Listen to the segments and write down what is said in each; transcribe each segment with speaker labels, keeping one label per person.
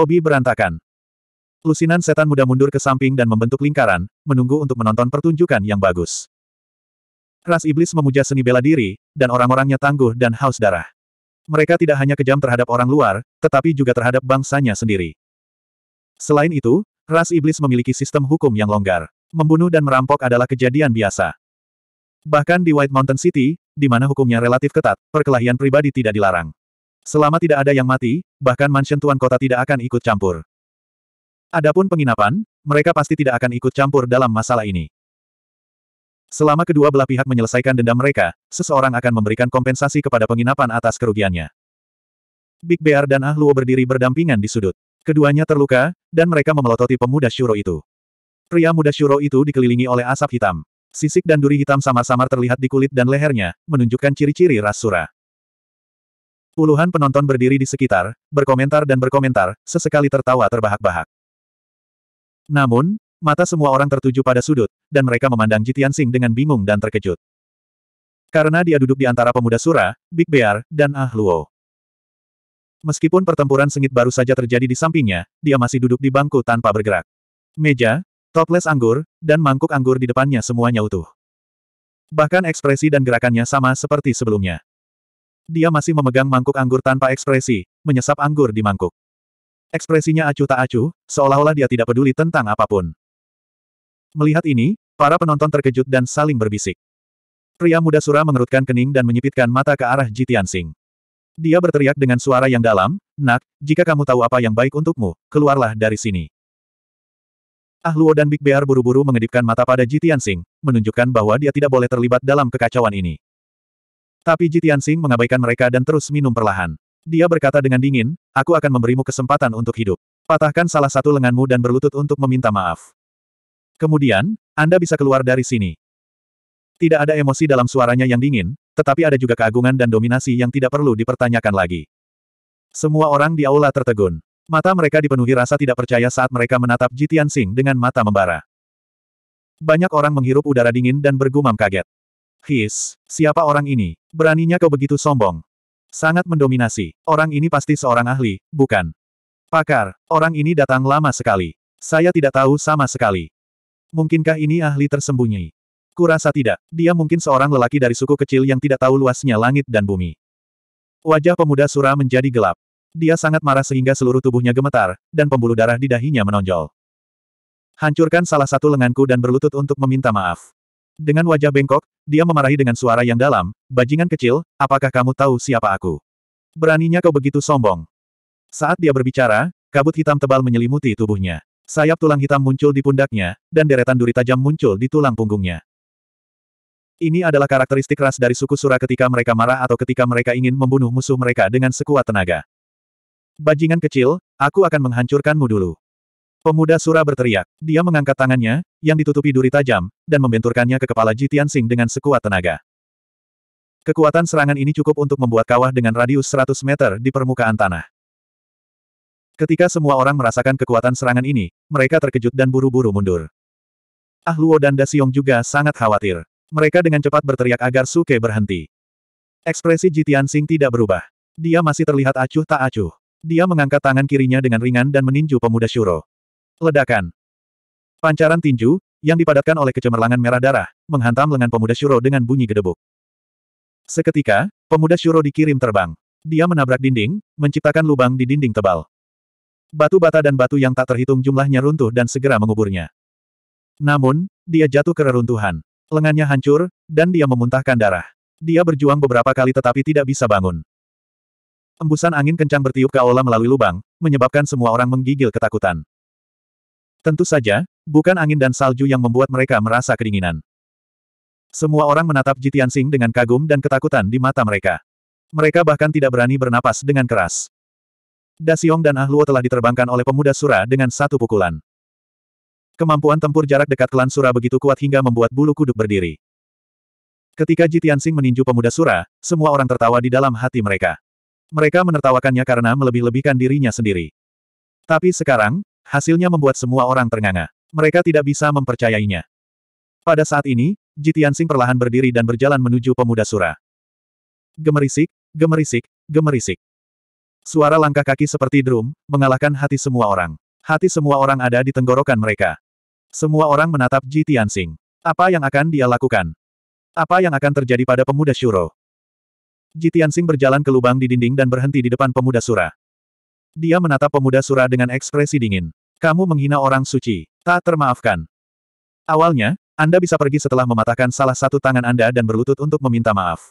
Speaker 1: Lobi berantakan. Lusinan setan muda mundur ke samping dan membentuk lingkaran, menunggu untuk menonton pertunjukan yang bagus. Ras iblis memuja seni bela diri, dan orang-orangnya tangguh dan haus darah. Mereka tidak hanya kejam terhadap orang luar, tetapi juga terhadap bangsanya sendiri. Selain itu, ras iblis memiliki sistem hukum yang longgar. Membunuh dan merampok adalah kejadian biasa. Bahkan di White Mountain City, di mana hukumnya relatif ketat, perkelahian pribadi tidak dilarang. Selama tidak ada yang mati, bahkan mansion tuan kota tidak akan ikut campur. Adapun penginapan, mereka pasti tidak akan ikut campur dalam masalah ini. Selama kedua belah pihak menyelesaikan dendam mereka, seseorang akan memberikan kompensasi kepada penginapan atas kerugiannya. Big Bear dan Ah Luo berdiri berdampingan di sudut. Keduanya terluka, dan mereka memelototi pemuda Shuro itu. Pria muda Shuro itu dikelilingi oleh asap hitam. Sisik dan duri hitam samar-samar terlihat di kulit dan lehernya, menunjukkan ciri-ciri ras Sura. Puluhan penonton berdiri di sekitar, berkomentar dan berkomentar, sesekali tertawa terbahak-bahak. Namun, mata semua orang tertuju pada sudut, dan mereka memandang Jitian Sing dengan bingung dan terkejut. Karena dia duduk di antara pemuda Sura, Big Bear, dan Ah Luo. Meskipun pertempuran sengit baru saja terjadi di sampingnya, dia masih duduk di bangku tanpa bergerak. Meja, toples anggur, dan mangkuk anggur di depannya semuanya utuh. Bahkan ekspresi dan gerakannya sama seperti sebelumnya. Dia masih memegang mangkuk anggur tanpa ekspresi, menyesap anggur di mangkuk. Ekspresinya acuh tak acuh, seolah-olah dia tidak peduli tentang apapun. Melihat ini, para penonton terkejut dan saling berbisik. Pria muda Sura mengerutkan kening dan menyipitkan mata ke arah Jitian Sing. Dia berteriak dengan suara yang dalam, Nak, jika kamu tahu apa yang baik untukmu, keluarlah dari sini. Ah Luo dan Big Bear buru-buru mengedipkan mata pada Jitian Sing, menunjukkan bahwa dia tidak boleh terlibat dalam kekacauan ini. Tapi Jitian Sing mengabaikan mereka dan terus minum perlahan. Dia berkata dengan dingin, aku akan memberimu kesempatan untuk hidup. Patahkan salah satu lenganmu dan berlutut untuk meminta maaf. Kemudian, Anda bisa keluar dari sini. Tidak ada emosi dalam suaranya yang dingin, tetapi ada juga keagungan dan dominasi yang tidak perlu dipertanyakan lagi. Semua orang di aula tertegun. Mata mereka dipenuhi rasa tidak percaya saat mereka menatap Jitian Sing dengan mata membara. Banyak orang menghirup udara dingin dan bergumam kaget. His, siapa orang ini? Beraninya kau begitu sombong. Sangat mendominasi. Orang ini pasti seorang ahli, bukan? Pakar, orang ini datang lama sekali. Saya tidak tahu sama sekali. Mungkinkah ini ahli tersembunyi? Kurasa tidak. Dia mungkin seorang lelaki dari suku kecil yang tidak tahu luasnya langit dan bumi. Wajah pemuda Sura menjadi gelap. Dia sangat marah sehingga seluruh tubuhnya gemetar, dan pembuluh darah di dahinya menonjol. Hancurkan salah satu lenganku dan berlutut untuk meminta maaf. Dengan wajah bengkok, dia memarahi dengan suara yang dalam, bajingan kecil, apakah kamu tahu siapa aku? Beraninya kau begitu sombong. Saat dia berbicara, kabut hitam tebal menyelimuti tubuhnya. Sayap tulang hitam muncul di pundaknya, dan deretan duri tajam muncul di tulang punggungnya. Ini adalah karakteristik ras dari suku Sura ketika mereka marah atau ketika mereka ingin membunuh musuh mereka dengan sekuat tenaga. Bajingan kecil, aku akan menghancurkanmu dulu. Pemuda Sura berteriak. Dia mengangkat tangannya, yang ditutupi duri tajam, dan membenturkannya ke kepala Ji Tianxing dengan sekuat tenaga. Kekuatan serangan ini cukup untuk membuat kawah dengan radius 100 meter di permukaan tanah. Ketika semua orang merasakan kekuatan serangan ini, mereka terkejut dan buru-buru mundur. Ah Luo dan Xiong juga sangat khawatir. Mereka dengan cepat berteriak agar Suke berhenti. Ekspresi Ji Tianxing tidak berubah. Dia masih terlihat acuh tak acuh. Dia mengangkat tangan kirinya dengan ringan dan meninju pemuda Shuro. Ledakan. Pancaran tinju, yang dipadatkan oleh kecemerlangan merah darah, menghantam lengan pemuda Shuro dengan bunyi gedebuk. Seketika, pemuda Shuro dikirim terbang. Dia menabrak dinding, menciptakan lubang di dinding tebal. Batu bata dan batu yang tak terhitung jumlahnya runtuh dan segera menguburnya. Namun, dia jatuh ke reruntuhan. Lengannya hancur, dan dia memuntahkan darah. Dia berjuang beberapa kali tetapi tidak bisa bangun. Embusan angin kencang bertiup ke aula melalui lubang, menyebabkan semua orang menggigil ketakutan. Tentu saja, bukan angin dan salju yang membuat mereka merasa kedinginan. Semua orang menatap Jitian Sing dengan kagum dan ketakutan di mata mereka. Mereka bahkan tidak berani bernapas dengan keras. Dasiong dan Ahluo telah diterbangkan oleh pemuda Sura dengan satu pukulan. Kemampuan tempur jarak dekat klan Sura begitu kuat hingga membuat bulu kuduk berdiri. Ketika Jitian Sing meninju pemuda Sura, semua orang tertawa di dalam hati mereka. Mereka menertawakannya karena melebih-lebihkan dirinya sendiri. Tapi sekarang, Hasilnya membuat semua orang ternganga. Mereka tidak bisa mempercayainya. Pada saat ini, Jitiansing perlahan berdiri dan berjalan menuju pemuda Sura. Gemerisik, gemerisik, gemerisik. Suara langkah kaki seperti drum, mengalahkan hati semua orang. Hati semua orang ada di tenggorokan mereka. Semua orang menatap Jitiansing. Apa yang akan dia lakukan? Apa yang akan terjadi pada pemuda Shuro? Jitiansing berjalan ke lubang di dinding dan berhenti di depan pemuda Sura. Dia menatap pemuda Sura dengan ekspresi dingin. Kamu menghina orang suci. Tak termaafkan. Awalnya, Anda bisa pergi setelah mematahkan salah satu tangan Anda dan berlutut untuk meminta maaf.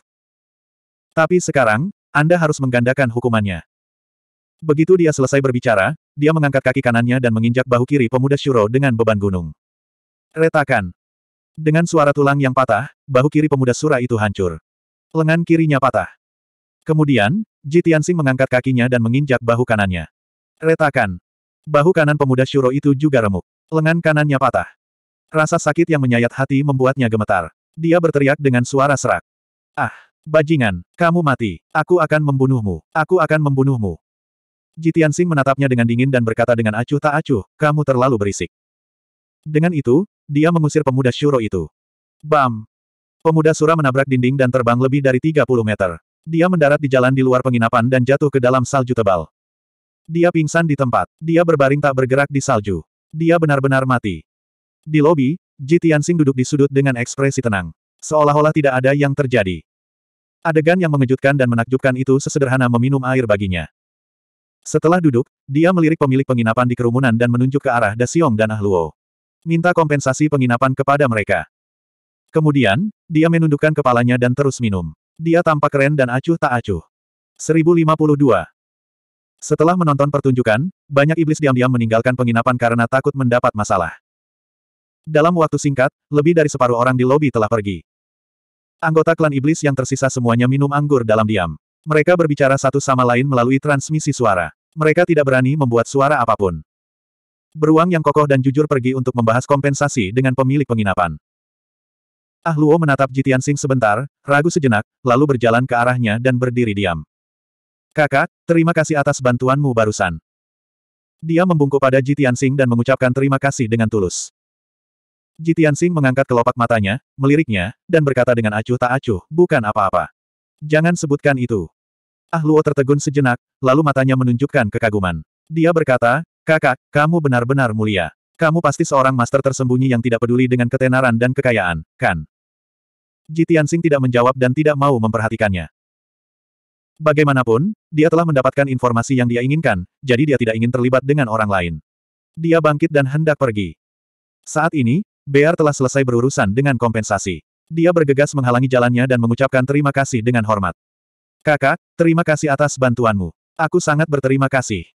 Speaker 1: Tapi sekarang, Anda harus menggandakan hukumannya. Begitu dia selesai berbicara, dia mengangkat kaki kanannya dan menginjak bahu kiri pemuda Shuro dengan beban gunung. Retakan. Dengan suara tulang yang patah, bahu kiri pemuda Sura itu hancur. Lengan kirinya patah. Kemudian, Ji Tianxing mengangkat kakinya dan menginjak bahu kanannya. Retakan. Bahu kanan pemuda Shuro itu juga remuk. Lengan kanannya patah. Rasa sakit yang menyayat hati membuatnya gemetar. Dia berteriak dengan suara serak. Ah, bajingan, kamu mati. Aku akan membunuhmu. Aku akan membunuhmu. Ji Tianxing menatapnya dengan dingin dan berkata dengan acuh tak acuh, kamu terlalu berisik. Dengan itu, dia mengusir pemuda Shuro itu. Bam! Pemuda Sura menabrak dinding dan terbang lebih dari 30 meter. Dia mendarat di jalan di luar penginapan dan jatuh ke dalam salju tebal. Dia pingsan di tempat. Dia berbaring tak bergerak di salju. Dia benar-benar mati. Di lobi, Ji Tianxing duduk di sudut dengan ekspresi tenang. Seolah-olah tidak ada yang terjadi. Adegan yang mengejutkan dan menakjubkan itu sesederhana meminum air baginya. Setelah duduk, dia melirik pemilik penginapan di kerumunan dan menunjuk ke arah Dasiong dan Ahluo. Minta kompensasi penginapan kepada mereka. Kemudian, dia menundukkan kepalanya dan terus minum. Dia tampak keren dan acuh tak acuh. 1052. Setelah menonton pertunjukan, banyak iblis diam-diam meninggalkan penginapan karena takut mendapat masalah. Dalam waktu singkat, lebih dari separuh orang di lobi telah pergi. Anggota klan iblis yang tersisa semuanya minum anggur dalam diam. Mereka berbicara satu sama lain melalui transmisi suara. Mereka tidak berani membuat suara apapun. Beruang yang kokoh dan jujur pergi untuk membahas kompensasi dengan pemilik penginapan. Ah Luo menatap Jitian Sing sebentar, ragu sejenak, lalu berjalan ke arahnya dan berdiri diam. Kakak, terima kasih atas bantuanmu barusan. Dia membungkuk pada Jitian Sing dan mengucapkan terima kasih dengan tulus. Jitian Sing mengangkat kelopak matanya, meliriknya, dan berkata dengan acuh tak acuh, bukan apa-apa. Jangan sebutkan itu. Ah Luo tertegun sejenak, lalu matanya menunjukkan kekaguman. Dia berkata, kakak, kamu benar-benar mulia. Kamu pasti seorang master tersembunyi yang tidak peduli dengan ketenaran dan kekayaan, kan? Jitiansing tidak menjawab dan tidak mau memperhatikannya. Bagaimanapun, dia telah mendapatkan informasi yang dia inginkan, jadi dia tidak ingin terlibat dengan orang lain. Dia bangkit dan hendak pergi. Saat ini, Bear telah selesai berurusan dengan kompensasi. Dia bergegas menghalangi jalannya dan mengucapkan terima kasih dengan hormat. Kakak, terima kasih atas bantuanmu. Aku sangat berterima kasih.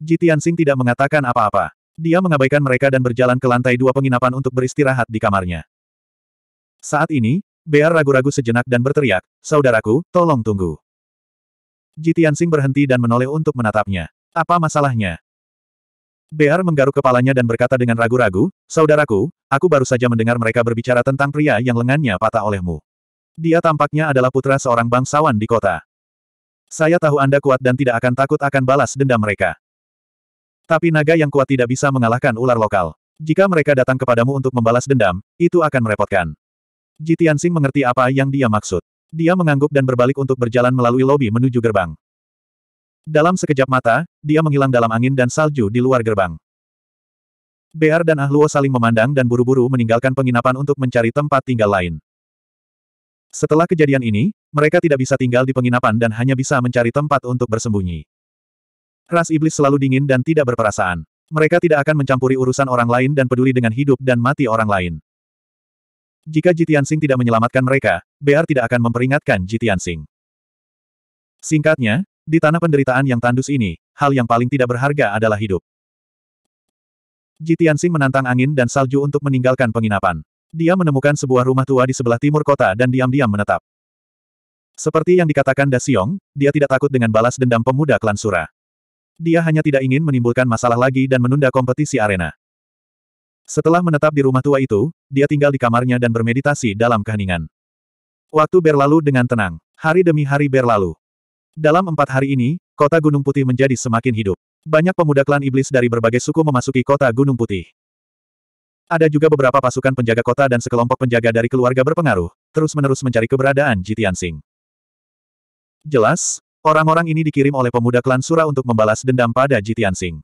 Speaker 1: Jitiansing tidak mengatakan apa-apa. Dia mengabaikan mereka dan berjalan ke lantai dua penginapan untuk beristirahat di kamarnya. Saat ini, Bear ragu-ragu sejenak dan berteriak, Saudaraku, tolong tunggu. Jitiansing berhenti dan menoleh untuk menatapnya. Apa masalahnya? Bear menggaruk kepalanya dan berkata dengan ragu-ragu, Saudaraku, aku baru saja mendengar mereka berbicara tentang pria yang lengannya patah olehmu. Dia tampaknya adalah putra seorang bangsawan di kota. Saya tahu Anda kuat dan tidak akan takut akan balas dendam mereka. Tapi naga yang kuat tidak bisa mengalahkan ular lokal. Jika mereka datang kepadamu untuk membalas dendam, itu akan merepotkan. Jitiansing mengerti apa yang dia maksud. Dia mengangguk dan berbalik untuk berjalan melalui lobi menuju gerbang. Dalam sekejap mata, dia menghilang dalam angin dan salju di luar gerbang. Bear dan Ahluo saling memandang dan buru-buru meninggalkan penginapan untuk mencari tempat tinggal lain. Setelah kejadian ini, mereka tidak bisa tinggal di penginapan dan hanya bisa mencari tempat untuk bersembunyi. Ras iblis selalu dingin dan tidak berperasaan. Mereka tidak akan mencampuri urusan orang lain dan peduli dengan hidup dan mati orang lain. Jika Jitiansing tidak menyelamatkan mereka, Bear tidak akan memperingatkan Jitiansing. Singkatnya, di tanah penderitaan yang tandus ini, hal yang paling tidak berharga adalah hidup. Jitiansing menantang angin dan salju untuk meninggalkan penginapan. Dia menemukan sebuah rumah tua di sebelah timur kota dan diam-diam menetap. Seperti yang dikatakan Xiong, dia tidak takut dengan balas dendam pemuda klan Sura. Dia hanya tidak ingin menimbulkan masalah lagi dan menunda kompetisi arena. Setelah menetap di rumah tua itu, dia tinggal di kamarnya dan bermeditasi dalam keheningan. Waktu berlalu dengan tenang. Hari demi hari berlalu. Dalam empat hari ini, kota Gunung Putih menjadi semakin hidup. Banyak pemuda klan iblis dari berbagai suku memasuki kota Gunung Putih. Ada juga beberapa pasukan penjaga kota dan sekelompok penjaga dari keluarga berpengaruh, terus-menerus mencari keberadaan Jitian Sing. Jelas, Orang-orang ini dikirim oleh pemuda klan Sura untuk membalas dendam pada Jitian Sing.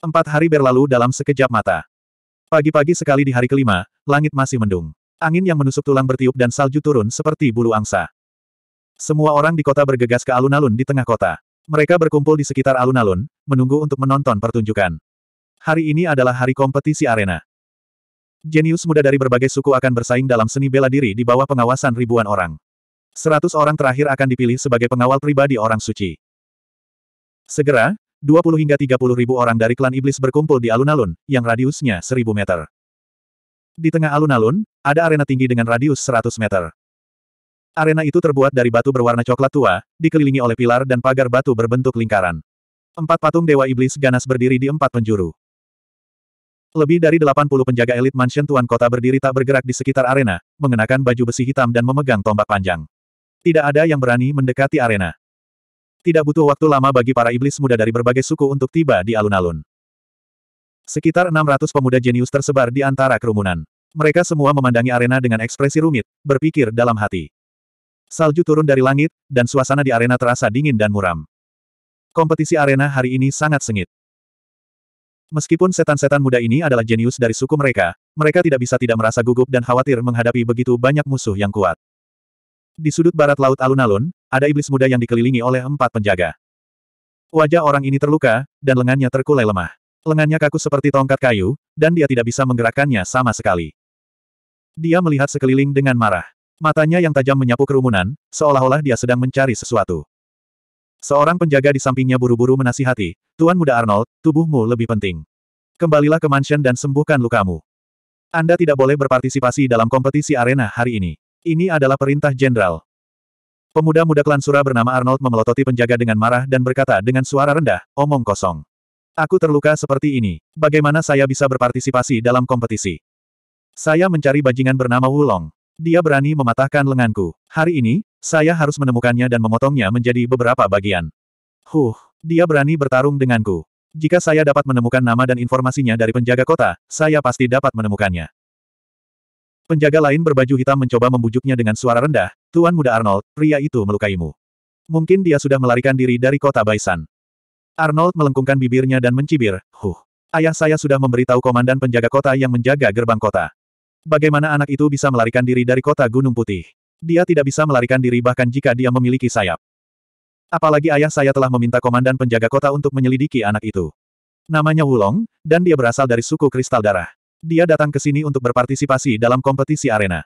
Speaker 1: Empat hari berlalu dalam sekejap mata. Pagi-pagi sekali di hari kelima, langit masih mendung. Angin yang menusuk tulang bertiup dan salju turun seperti bulu angsa. Semua orang di kota bergegas ke alun-alun di tengah kota. Mereka berkumpul di sekitar alun-alun, menunggu untuk menonton pertunjukan. Hari ini adalah hari kompetisi arena. Jenius muda dari berbagai suku akan bersaing dalam seni bela diri di bawah pengawasan ribuan orang. Seratus orang terakhir akan dipilih sebagai pengawal pribadi orang suci. Segera, 20 hingga puluh ribu orang dari klan iblis berkumpul di alun-alun, yang radiusnya seribu meter. Di tengah alun-alun, ada arena tinggi dengan radius seratus meter. Arena itu terbuat dari batu berwarna coklat tua, dikelilingi oleh pilar dan pagar batu berbentuk lingkaran. Empat patung dewa iblis ganas berdiri di empat penjuru. Lebih dari 80 penjaga elit mansion tuan kota berdiri tak bergerak di sekitar arena, mengenakan baju besi hitam dan memegang tombak panjang. Tidak ada yang berani mendekati arena. Tidak butuh waktu lama bagi para iblis muda dari berbagai suku untuk tiba di alun-alun. Sekitar 600 pemuda jenius tersebar di antara kerumunan. Mereka semua memandangi arena dengan ekspresi rumit, berpikir dalam hati. Salju turun dari langit, dan suasana di arena terasa dingin dan muram. Kompetisi arena hari ini sangat sengit. Meskipun setan-setan muda ini adalah jenius dari suku mereka, mereka tidak bisa tidak merasa gugup dan khawatir menghadapi begitu banyak musuh yang kuat. Di sudut barat laut alun-alun, ada iblis muda yang dikelilingi oleh empat penjaga. Wajah orang ini terluka, dan lengannya terkulai lemah. Lengannya kaku seperti tongkat kayu, dan dia tidak bisa menggerakkannya sama sekali. Dia melihat sekeliling dengan marah. Matanya yang tajam menyapu kerumunan, seolah-olah dia sedang mencari sesuatu. Seorang penjaga di sampingnya buru-buru menasihati, Tuan Muda Arnold, tubuhmu lebih penting. Kembalilah ke mansion dan sembuhkan lukamu. Anda tidak boleh berpartisipasi dalam kompetisi arena hari ini. Ini adalah perintah jenderal. Pemuda muda klan Sura bernama Arnold memelototi penjaga dengan marah dan berkata dengan suara rendah, omong kosong. Aku terluka seperti ini. Bagaimana saya bisa berpartisipasi dalam kompetisi? Saya mencari bajingan bernama Wulong. Dia berani mematahkan lenganku. Hari ini, saya harus menemukannya dan memotongnya menjadi beberapa bagian. Huh, dia berani bertarung denganku. Jika saya dapat menemukan nama dan informasinya dari penjaga kota, saya pasti dapat menemukannya. Penjaga lain berbaju hitam mencoba membujuknya dengan suara rendah, Tuan Muda Arnold, pria itu melukaimu. Mungkin dia sudah melarikan diri dari kota Baisan. Arnold melengkungkan bibirnya dan mencibir, huh. Ayah saya sudah memberitahu komandan penjaga kota yang menjaga gerbang kota. Bagaimana anak itu bisa melarikan diri dari kota Gunung Putih? Dia tidak bisa melarikan diri bahkan jika dia memiliki sayap. Apalagi ayah saya telah meminta komandan penjaga kota untuk menyelidiki anak itu. Namanya Wulong, dan dia berasal dari suku kristal darah dia datang ke sini untuk berpartisipasi dalam kompetisi arena.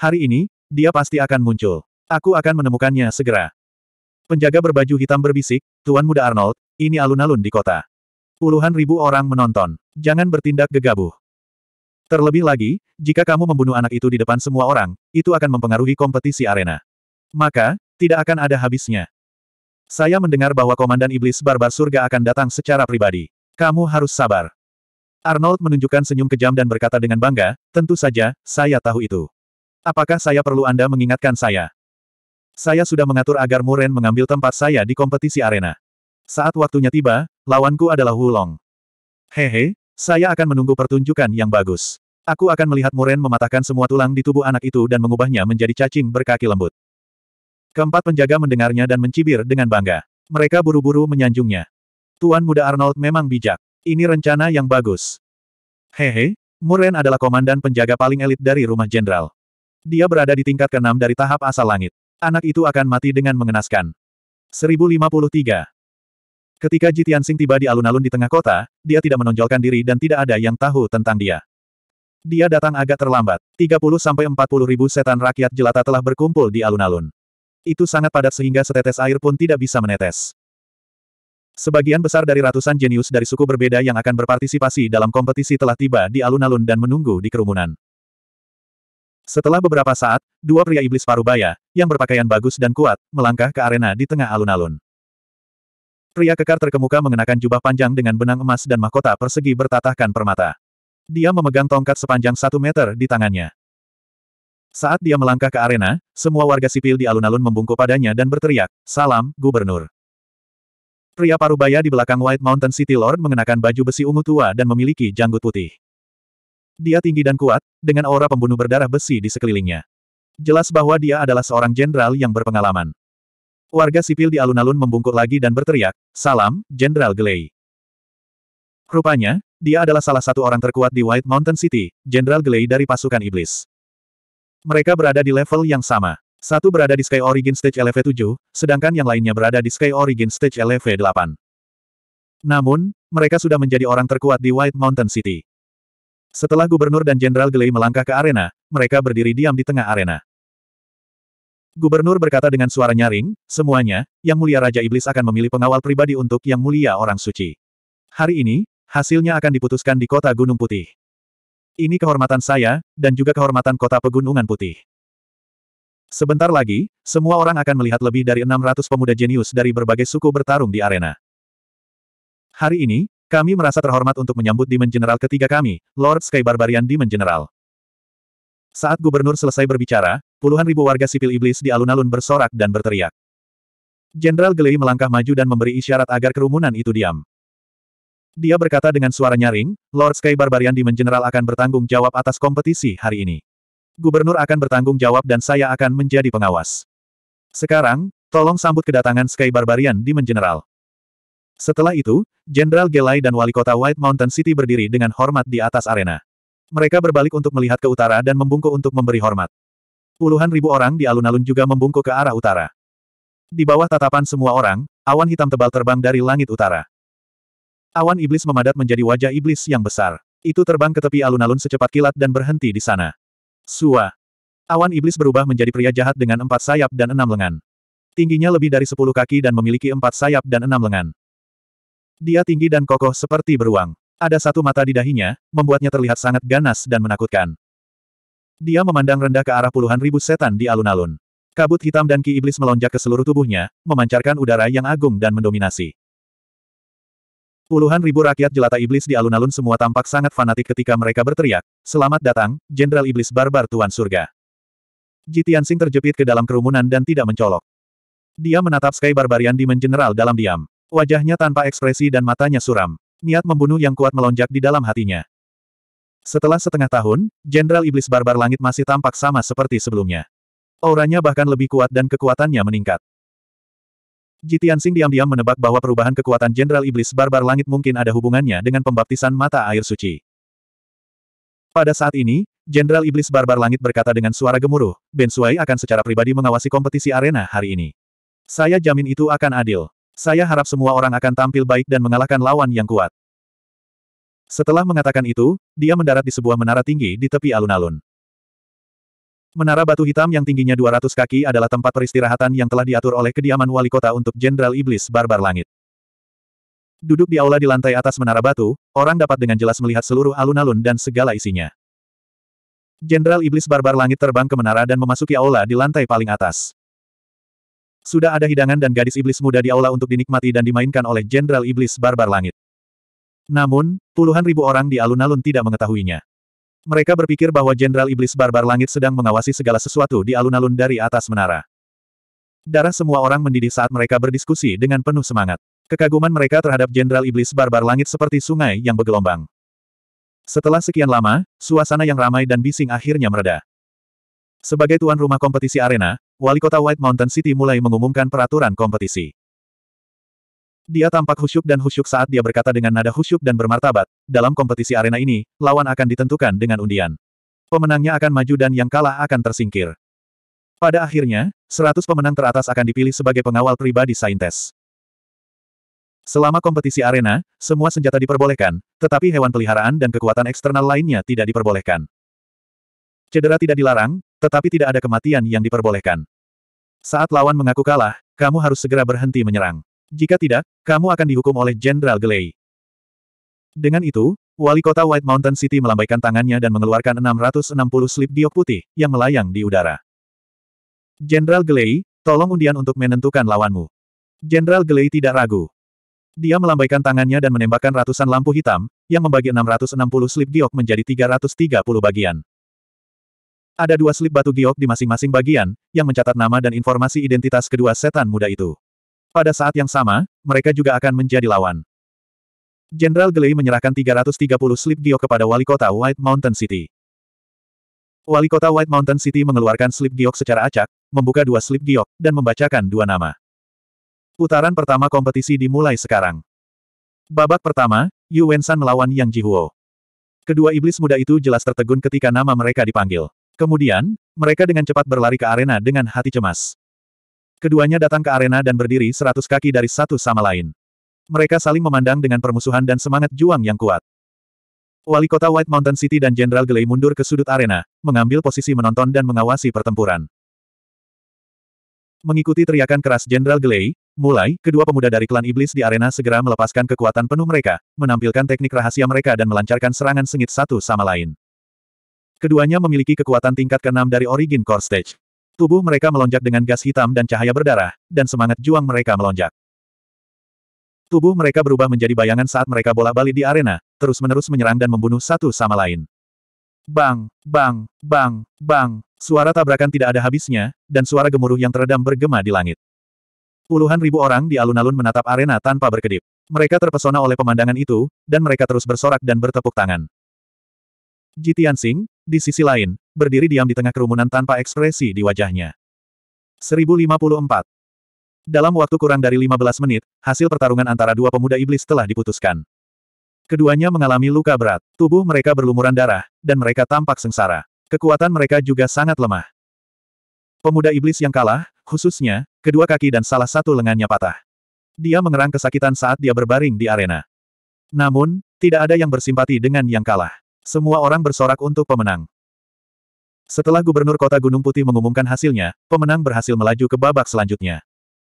Speaker 1: Hari ini, dia pasti akan muncul. Aku akan menemukannya segera. Penjaga berbaju hitam berbisik, Tuan Muda Arnold, ini alun-alun di kota. Puluhan ribu orang menonton. Jangan bertindak gegabah. Terlebih lagi, jika kamu membunuh anak itu di depan semua orang, itu akan mempengaruhi kompetisi arena. Maka, tidak akan ada habisnya. Saya mendengar bahwa Komandan Iblis Barbar Surga akan datang secara pribadi. Kamu harus sabar. Arnold menunjukkan senyum kejam dan berkata dengan bangga, tentu saja, saya tahu itu. Apakah saya perlu Anda mengingatkan saya? Saya sudah mengatur agar Muren mengambil tempat saya di kompetisi arena. Saat waktunya tiba, lawanku adalah Wulong. Hehe, saya akan menunggu pertunjukan yang bagus. Aku akan melihat Muren mematahkan semua tulang di tubuh anak itu dan mengubahnya menjadi cacing berkaki lembut. Keempat penjaga mendengarnya dan mencibir dengan bangga. Mereka buru-buru menyanjungnya. Tuan muda Arnold memang bijak. Ini rencana yang bagus. Hehe, Muren adalah komandan penjaga paling elit dari rumah jenderal. Dia berada di tingkat keenam dari tahap asal langit. Anak itu akan mati dengan mengenaskan. 1053 Ketika Jitian Sing tiba di alun-alun di tengah kota, dia tidak menonjolkan diri dan tidak ada yang tahu tentang dia. Dia datang agak terlambat. 30-40 ribu setan rakyat jelata telah berkumpul di alun-alun. Itu sangat padat sehingga setetes air pun tidak bisa menetes. Sebagian besar dari ratusan jenius dari suku berbeda yang akan berpartisipasi dalam kompetisi telah tiba di alun-alun dan menunggu di kerumunan. Setelah beberapa saat, dua pria iblis parubaya, yang berpakaian bagus dan kuat, melangkah ke arena di tengah alun-alun. Pria kekar terkemuka mengenakan jubah panjang dengan benang emas dan mahkota persegi bertatahkan permata. Dia memegang tongkat sepanjang satu meter di tangannya. Saat dia melangkah ke arena, semua warga sipil di alun-alun membungkuk padanya dan berteriak, Salam, Gubernur. Pria parubaya di belakang White Mountain City Lord mengenakan baju besi ungu tua dan memiliki janggut putih. Dia tinggi dan kuat, dengan aura pembunuh berdarah besi di sekelilingnya. Jelas bahwa dia adalah seorang jenderal yang berpengalaman. Warga sipil di alun-alun membungkuk lagi dan berteriak, Salam, Jenderal Glei. Rupanya, dia adalah salah satu orang terkuat di White Mountain City, Jenderal Glei dari pasukan iblis. Mereka berada di level yang sama. Satu berada di Sky Origin Stage LV7, sedangkan yang lainnya berada di Sky Origin Stage LV8. Namun, mereka sudah menjadi orang terkuat di White Mountain City. Setelah Gubernur dan Jenderal Glei melangkah ke arena, mereka berdiri diam di tengah arena. Gubernur berkata dengan suara nyaring, semuanya, Yang Mulia Raja Iblis akan memilih pengawal pribadi untuk Yang Mulia Orang Suci. Hari ini, hasilnya akan diputuskan di kota Gunung Putih. Ini kehormatan saya, dan juga kehormatan kota Pegunungan Putih. Sebentar lagi, semua orang akan melihat lebih dari 600 pemuda jenius dari berbagai suku bertarung di arena. Hari ini, kami merasa terhormat untuk menyambut Demon General ketiga kami, Lord Sky Barbarian Demon General. Saat gubernur selesai berbicara, puluhan ribu warga sipil iblis di alun-alun bersorak dan berteriak. Jenderal Gelei melangkah maju dan memberi isyarat agar kerumunan itu diam. Dia berkata dengan suara nyaring, Lord Sky Barbarian Demon General akan bertanggung jawab atas kompetisi hari ini gubernur akan bertanggung jawab dan saya akan menjadi pengawas. Sekarang, tolong sambut kedatangan Sky Barbarian di General. Setelah itu, Jenderal Gelai dan wali kota White Mountain City berdiri dengan hormat di atas arena. Mereka berbalik untuk melihat ke utara dan membungkuk untuk memberi hormat. Puluhan ribu orang di alun-alun juga membungkuk ke arah utara. Di bawah tatapan semua orang, awan hitam tebal terbang dari langit utara. Awan iblis memadat menjadi wajah iblis yang besar. Itu terbang ke tepi alun-alun secepat kilat dan berhenti di sana. Sua. Awan iblis berubah menjadi pria jahat dengan empat sayap dan enam lengan. Tingginya lebih dari sepuluh kaki dan memiliki empat sayap dan enam lengan. Dia tinggi dan kokoh seperti beruang. Ada satu mata di dahinya, membuatnya terlihat sangat ganas dan menakutkan. Dia memandang rendah ke arah puluhan ribu setan di alun-alun. Kabut hitam dan ki iblis melonjak ke seluruh tubuhnya, memancarkan udara yang agung dan mendominasi. Puluhan ribu rakyat jelata iblis di alun-alun semua tampak sangat fanatik ketika mereka berteriak, Selamat datang, Jenderal Iblis Barbar Tuan Surga. Jitian Sing terjepit ke dalam kerumunan dan tidak mencolok. Dia menatap Sky Barbarian Demon General dalam diam. Wajahnya tanpa ekspresi dan matanya suram. Niat membunuh yang kuat melonjak di dalam hatinya. Setelah setengah tahun, Jenderal Iblis Barbar Langit masih tampak sama seperti sebelumnya. Auranya bahkan lebih kuat dan kekuatannya meningkat. Jitian Sing diam-diam menebak bahwa perubahan kekuatan Jenderal Iblis Barbar Langit mungkin ada hubungannya dengan pembaptisan mata air suci. Pada saat ini, Jenderal Iblis Barbar Langit berkata dengan suara gemuruh, Ben Suai akan secara pribadi mengawasi kompetisi arena hari ini. Saya jamin itu akan adil. Saya harap semua orang akan tampil baik dan mengalahkan lawan yang kuat. Setelah mengatakan itu, dia mendarat di sebuah menara tinggi di tepi alun-alun. Menara batu hitam yang tingginya 200 kaki adalah tempat peristirahatan yang telah diatur oleh kediaman wali kota untuk Jenderal Iblis Barbar Langit. Duduk di aula di lantai atas menara batu, orang dapat dengan jelas melihat seluruh alun-alun dan segala isinya. Jenderal Iblis Barbar Langit terbang ke menara dan memasuki aula di lantai paling atas. Sudah ada hidangan dan gadis iblis muda di aula untuk dinikmati dan dimainkan oleh Jenderal Iblis Barbar Langit. Namun, puluhan ribu orang di alun-alun tidak mengetahuinya. Mereka berpikir bahwa Jenderal Iblis Barbar Langit sedang mengawasi segala sesuatu di alun-alun dari atas menara. Darah semua orang mendidih saat mereka berdiskusi dengan penuh semangat. Kekaguman mereka terhadap Jenderal Iblis Barbar Langit seperti sungai yang bergelombang. Setelah sekian lama, suasana yang ramai dan bising akhirnya mereda. Sebagai tuan rumah kompetisi arena, wali kota White Mountain City mulai mengumumkan peraturan kompetisi. Dia tampak husyuk dan husyuk saat dia berkata dengan nada husyuk dan bermartabat, dalam kompetisi arena ini, lawan akan ditentukan dengan undian. Pemenangnya akan maju dan yang kalah akan tersingkir. Pada akhirnya, 100 pemenang teratas akan dipilih sebagai pengawal pribadi Saintes. Selama kompetisi arena, semua senjata diperbolehkan, tetapi hewan peliharaan dan kekuatan eksternal lainnya tidak diperbolehkan. Cedera tidak dilarang, tetapi tidak ada kematian yang diperbolehkan. Saat lawan mengaku kalah, kamu harus segera berhenti menyerang. Jika tidak, kamu akan dihukum oleh Jenderal Gelei. Dengan itu, wali kota White Mountain City melambaikan tangannya dan mengeluarkan 660 slip giok putih, yang melayang di udara. Jenderal Gelei, tolong undian untuk menentukan lawanmu. Jenderal Gelei tidak ragu. Dia melambaikan tangannya dan menembakkan ratusan lampu hitam, yang membagi 660 slip giok menjadi 330 bagian. Ada dua slip batu giok di masing-masing bagian, yang mencatat nama dan informasi identitas kedua setan muda itu. Pada saat yang sama, mereka juga akan menjadi lawan. Jenderal Gelei menyerahkan 330 slip gio kepada wali kota White Mountain City. Wali kota White Mountain City mengeluarkan slip giok secara acak, membuka dua slip giok, dan membacakan dua nama. Putaran pertama kompetisi dimulai sekarang. Babak pertama, Yu Wensan melawan Yang Jihuo. Kedua iblis muda itu jelas tertegun ketika nama mereka dipanggil. Kemudian, mereka dengan cepat berlari ke arena dengan hati cemas. Keduanya datang ke arena dan berdiri seratus kaki dari satu sama lain. Mereka saling memandang dengan permusuhan dan semangat juang yang kuat. Wali kota White Mountain City dan Jenderal Gley mundur ke sudut arena, mengambil posisi menonton dan mengawasi pertempuran. Mengikuti teriakan keras Jenderal Gley, mulai, kedua pemuda dari klan iblis di arena segera melepaskan kekuatan penuh mereka, menampilkan teknik rahasia mereka dan melancarkan serangan sengit satu sama lain. Keduanya memiliki kekuatan tingkat keenam dari Origin Core Stage. Tubuh mereka melonjak dengan gas hitam dan cahaya berdarah, dan semangat juang mereka melonjak. Tubuh mereka berubah menjadi bayangan saat mereka bola balik di arena, terus-menerus menyerang dan membunuh satu sama lain. Bang, bang, bang, bang, suara tabrakan tidak ada habisnya, dan suara gemuruh yang teredam bergema di langit. Puluhan ribu orang di alun-alun menatap arena tanpa berkedip. Mereka terpesona oleh pemandangan itu, dan mereka terus bersorak dan bertepuk tangan. Jitian Singh, di sisi lain, berdiri diam di tengah kerumunan tanpa ekspresi di wajahnya. 1054. Dalam waktu kurang dari 15 menit, hasil pertarungan antara dua pemuda iblis telah diputuskan. Keduanya mengalami luka berat, tubuh mereka berlumuran darah, dan mereka tampak sengsara. Kekuatan mereka juga sangat lemah. Pemuda iblis yang kalah, khususnya, kedua kaki dan salah satu lengannya patah. Dia mengerang kesakitan saat dia berbaring di arena. Namun, tidak ada yang bersimpati dengan yang kalah. Semua orang bersorak untuk pemenang. Setelah Gubernur Kota Gunung Putih mengumumkan hasilnya, pemenang berhasil melaju ke babak selanjutnya.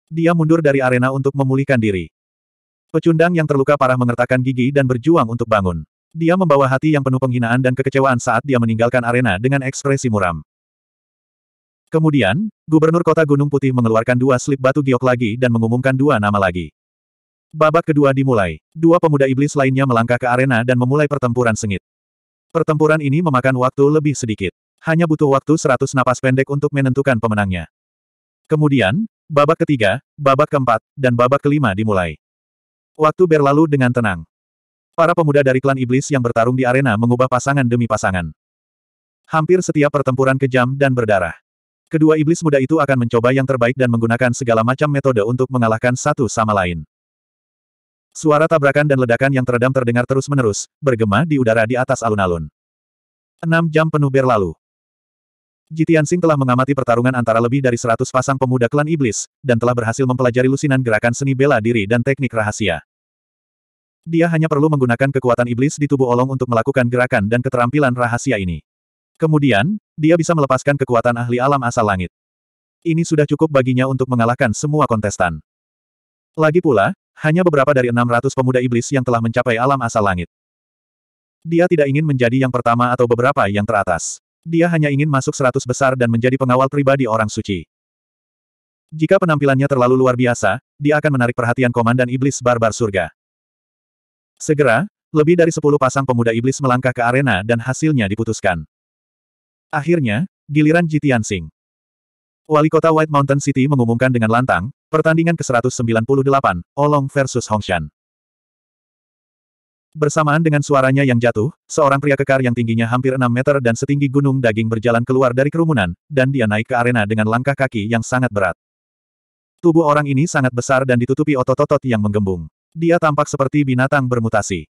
Speaker 1: Dia mundur dari arena untuk memulihkan diri. Pecundang yang terluka parah mengertakkan gigi dan berjuang untuk bangun. Dia membawa hati yang penuh penghinaan dan kekecewaan saat dia meninggalkan arena dengan ekspresi muram. Kemudian, Gubernur Kota Gunung Putih mengeluarkan dua slip batu giok lagi dan mengumumkan dua nama lagi. Babak kedua dimulai. Dua pemuda iblis lainnya melangkah ke arena dan memulai pertempuran sengit. Pertempuran ini memakan waktu lebih sedikit. Hanya butuh waktu 100 napas pendek untuk menentukan pemenangnya. Kemudian, babak ketiga, babak keempat, dan babak kelima dimulai. Waktu berlalu dengan tenang. Para pemuda dari klan iblis yang bertarung di arena mengubah pasangan demi pasangan. Hampir setiap pertempuran kejam dan berdarah. Kedua iblis muda itu akan mencoba yang terbaik dan menggunakan segala macam metode untuk mengalahkan satu sama lain. Suara tabrakan dan ledakan yang teredam terdengar terus-menerus, bergema di udara di atas alun-alun. Enam jam penuh berlalu. Jitian Sing telah mengamati pertarungan antara lebih dari seratus pasang pemuda klan iblis, dan telah berhasil mempelajari lusinan gerakan seni bela diri dan teknik rahasia. Dia hanya perlu menggunakan kekuatan iblis di tubuh Olong untuk melakukan gerakan dan keterampilan rahasia ini. Kemudian, dia bisa melepaskan kekuatan ahli alam asal langit. Ini sudah cukup baginya untuk mengalahkan semua kontestan. Lagi pula, hanya beberapa dari 600 pemuda iblis yang telah mencapai alam asal langit. Dia tidak ingin menjadi yang pertama atau beberapa yang teratas. Dia hanya ingin masuk seratus besar dan menjadi pengawal pribadi orang suci. Jika penampilannya terlalu luar biasa, dia akan menarik perhatian Komandan Iblis Barbar Surga. Segera, lebih dari sepuluh pasang pemuda iblis melangkah ke arena dan hasilnya diputuskan. Akhirnya, giliran Jitian Singh. Wali kota White Mountain City mengumumkan dengan lantang, pertandingan ke-198, Olong versus Hongshan. Bersamaan dengan suaranya yang jatuh, seorang pria kekar yang tingginya hampir 6 meter dan setinggi gunung daging berjalan keluar dari kerumunan, dan dia naik ke arena dengan langkah kaki yang sangat berat. Tubuh orang ini sangat besar dan ditutupi otot-otot yang menggembung. Dia tampak seperti binatang bermutasi.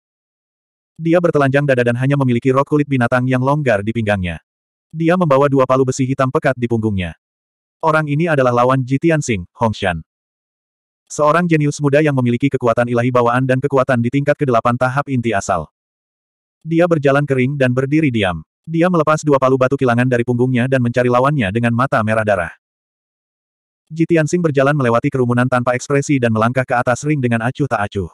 Speaker 1: Dia bertelanjang dada dan hanya memiliki rok kulit binatang yang longgar di pinggangnya. Dia membawa dua palu besi hitam pekat di punggungnya. Orang ini adalah lawan Jitian Sing, Hongshan. Seorang jenius muda yang memiliki kekuatan ilahi bawaan dan kekuatan di tingkat ke-8 tahap inti asal. Dia berjalan kering dan berdiri diam. Dia melepas dua palu batu kilangan dari punggungnya dan mencari lawannya dengan mata merah darah. Jitian Sing berjalan melewati kerumunan tanpa ekspresi dan melangkah ke atas ring dengan acuh tak acuh.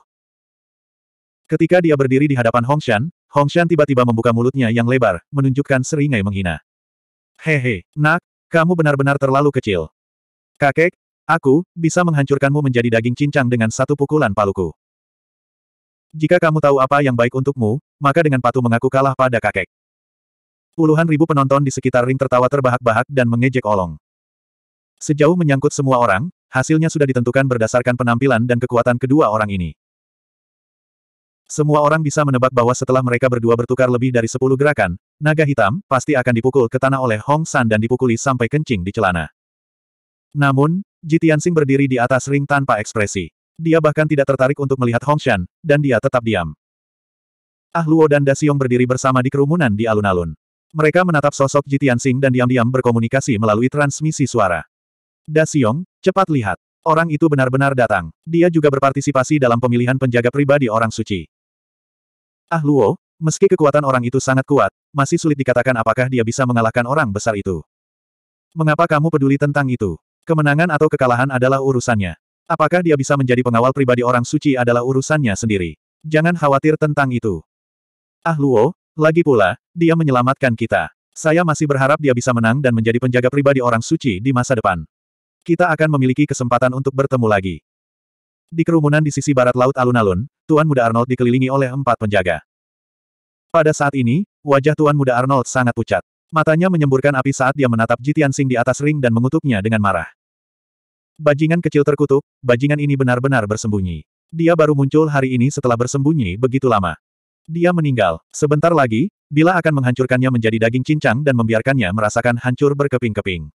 Speaker 1: Ketika dia berdiri di hadapan Hongshan, Hongshan tiba-tiba membuka mulutnya yang lebar, menunjukkan seringai menghina. Hehe, nak, kamu benar-benar terlalu kecil. Kakek, Aku, bisa menghancurkanmu menjadi daging cincang dengan satu pukulan paluku. Jika kamu tahu apa yang baik untukmu, maka dengan patuh mengaku kalah pada kakek. Puluhan ribu penonton di sekitar ring tertawa terbahak-bahak dan mengejek olong. Sejauh menyangkut semua orang, hasilnya sudah ditentukan berdasarkan penampilan dan kekuatan kedua orang ini. Semua orang bisa menebak bahwa setelah mereka berdua bertukar lebih dari sepuluh gerakan, naga hitam pasti akan dipukul ke tanah oleh Hong San dan dipukuli sampai kencing di celana. Namun, Jitian Sing berdiri di atas ring tanpa ekspresi. Dia bahkan tidak tertarik untuk melihat Hongshan, dan dia tetap diam. Ah Luo dan Dasyong berdiri bersama di kerumunan di alun-alun. Mereka menatap sosok Jitian Sing dan diam-diam berkomunikasi melalui transmisi suara. Dasyong, cepat lihat. Orang itu benar-benar datang. Dia juga berpartisipasi dalam pemilihan penjaga pribadi orang suci. Ah Luo, meski kekuatan orang itu sangat kuat, masih sulit dikatakan apakah dia bisa mengalahkan orang besar itu. Mengapa kamu peduli tentang itu? Kemenangan atau kekalahan adalah urusannya. Apakah dia bisa menjadi pengawal pribadi orang suci adalah urusannya sendiri. Jangan khawatir tentang itu. Ah Luo, lagi pula, dia menyelamatkan kita. Saya masih berharap dia bisa menang dan menjadi penjaga pribadi orang suci di masa depan. Kita akan memiliki kesempatan untuk bertemu lagi. Di kerumunan di sisi barat laut alun-alun, Tuan Muda Arnold dikelilingi oleh empat penjaga. Pada saat ini, wajah Tuan Muda Arnold sangat pucat. Matanya menyemburkan api saat dia menatap Jitian Sing di atas ring dan mengutuknya dengan marah. Bajingan kecil terkutuk, bajingan ini benar-benar bersembunyi. Dia baru muncul hari ini setelah bersembunyi begitu lama. Dia meninggal. Sebentar lagi, Bila akan menghancurkannya menjadi daging cincang dan membiarkannya merasakan hancur berkeping-keping.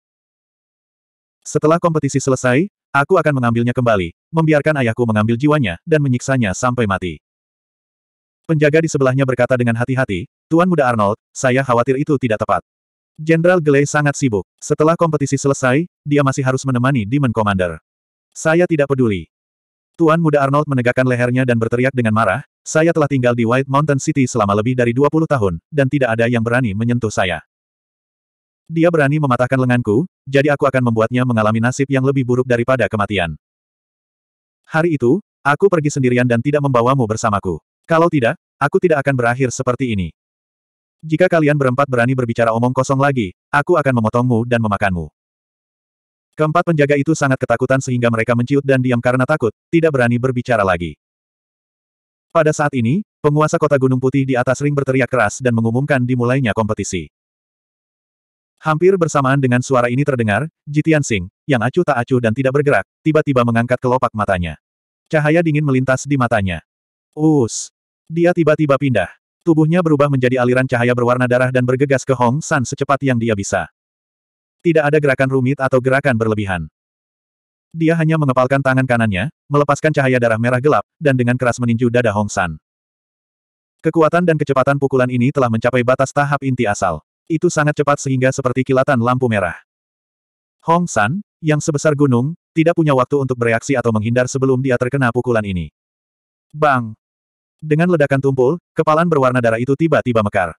Speaker 1: Setelah kompetisi selesai, aku akan mengambilnya kembali, membiarkan ayahku mengambil jiwanya, dan menyiksanya sampai mati. Penjaga di sebelahnya berkata dengan hati-hati, Tuan Muda Arnold, saya khawatir itu tidak tepat. Jenderal Gley sangat sibuk. Setelah kompetisi selesai, dia masih harus menemani Demon Commander. Saya tidak peduli. Tuan Muda Arnold menegakkan lehernya dan berteriak dengan marah, saya telah tinggal di White Mountain City selama lebih dari 20 tahun, dan tidak ada yang berani menyentuh saya. Dia berani mematahkan lenganku, jadi aku akan membuatnya mengalami nasib yang lebih buruk daripada kematian. Hari itu, aku pergi sendirian dan tidak membawamu bersamaku. Kalau tidak, aku tidak akan berakhir seperti ini. Jika kalian berempat berani berbicara omong kosong lagi, aku akan memotongmu dan memakanmu. Keempat penjaga itu sangat ketakutan sehingga mereka menciut dan diam karena takut, tidak berani berbicara lagi. Pada saat ini, penguasa kota Gunung Putih di atas ring berteriak keras dan mengumumkan dimulainya kompetisi. Hampir bersamaan dengan suara ini terdengar, Jitian Sing, yang acuh tak acuh dan tidak bergerak, tiba-tiba mengangkat kelopak matanya. Cahaya dingin melintas di matanya. Us, Dia tiba-tiba pindah. Tubuhnya berubah menjadi aliran cahaya berwarna darah dan bergegas ke Hong San secepat yang dia bisa. Tidak ada gerakan rumit atau gerakan berlebihan. Dia hanya mengepalkan tangan kanannya, melepaskan cahaya darah merah gelap, dan dengan keras meninju dada Hong San. Kekuatan dan kecepatan pukulan ini telah mencapai batas tahap inti asal. Itu sangat cepat sehingga seperti kilatan lampu merah. Hong San, yang sebesar gunung, tidak punya waktu untuk bereaksi atau menghindar sebelum dia terkena pukulan ini. Bang! Dengan ledakan tumpul, kepalan berwarna darah itu tiba-tiba mekar.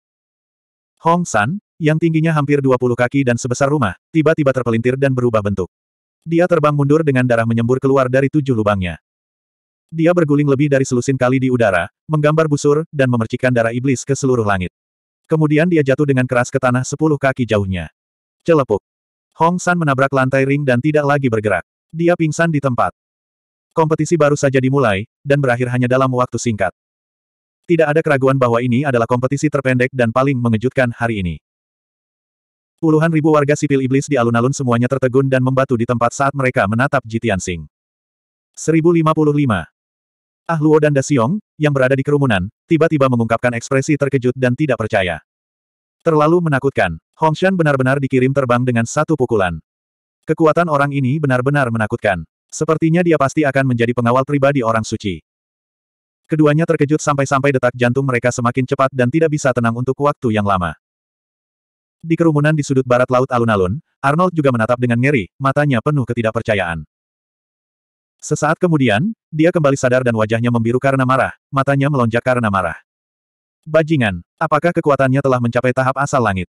Speaker 1: Hong San, yang tingginya hampir 20 kaki dan sebesar rumah, tiba-tiba terpelintir dan berubah bentuk. Dia terbang mundur dengan darah menyembur keluar dari tujuh lubangnya. Dia berguling lebih dari selusin kali di udara, menggambar busur, dan memercikan darah iblis ke seluruh langit. Kemudian dia jatuh dengan keras ke tanah sepuluh kaki jauhnya. Celepuk. Hong San menabrak lantai ring dan tidak lagi bergerak. Dia pingsan di tempat. Kompetisi baru saja dimulai, dan berakhir hanya dalam waktu singkat. Tidak ada keraguan bahwa ini adalah kompetisi terpendek dan paling mengejutkan hari ini. Puluhan ribu warga sipil iblis di alun-alun semuanya tertegun dan membatu di tempat saat mereka menatap Jitian Sing. 1055 Ah Luo dan Yong yang berada di kerumunan, tiba-tiba mengungkapkan ekspresi terkejut dan tidak percaya. Terlalu menakutkan, Hongshan benar-benar dikirim terbang dengan satu pukulan. Kekuatan orang ini benar-benar menakutkan. Sepertinya dia pasti akan menjadi pengawal pribadi orang suci. Keduanya terkejut sampai-sampai detak jantung mereka semakin cepat dan tidak bisa tenang untuk waktu yang lama. Di kerumunan di sudut barat laut alun-alun, Arnold juga menatap dengan ngeri, matanya penuh ketidakpercayaan. Sesaat kemudian, dia kembali sadar dan wajahnya membiru karena marah, matanya melonjak karena marah. Bajingan, apakah kekuatannya telah mencapai tahap asal langit?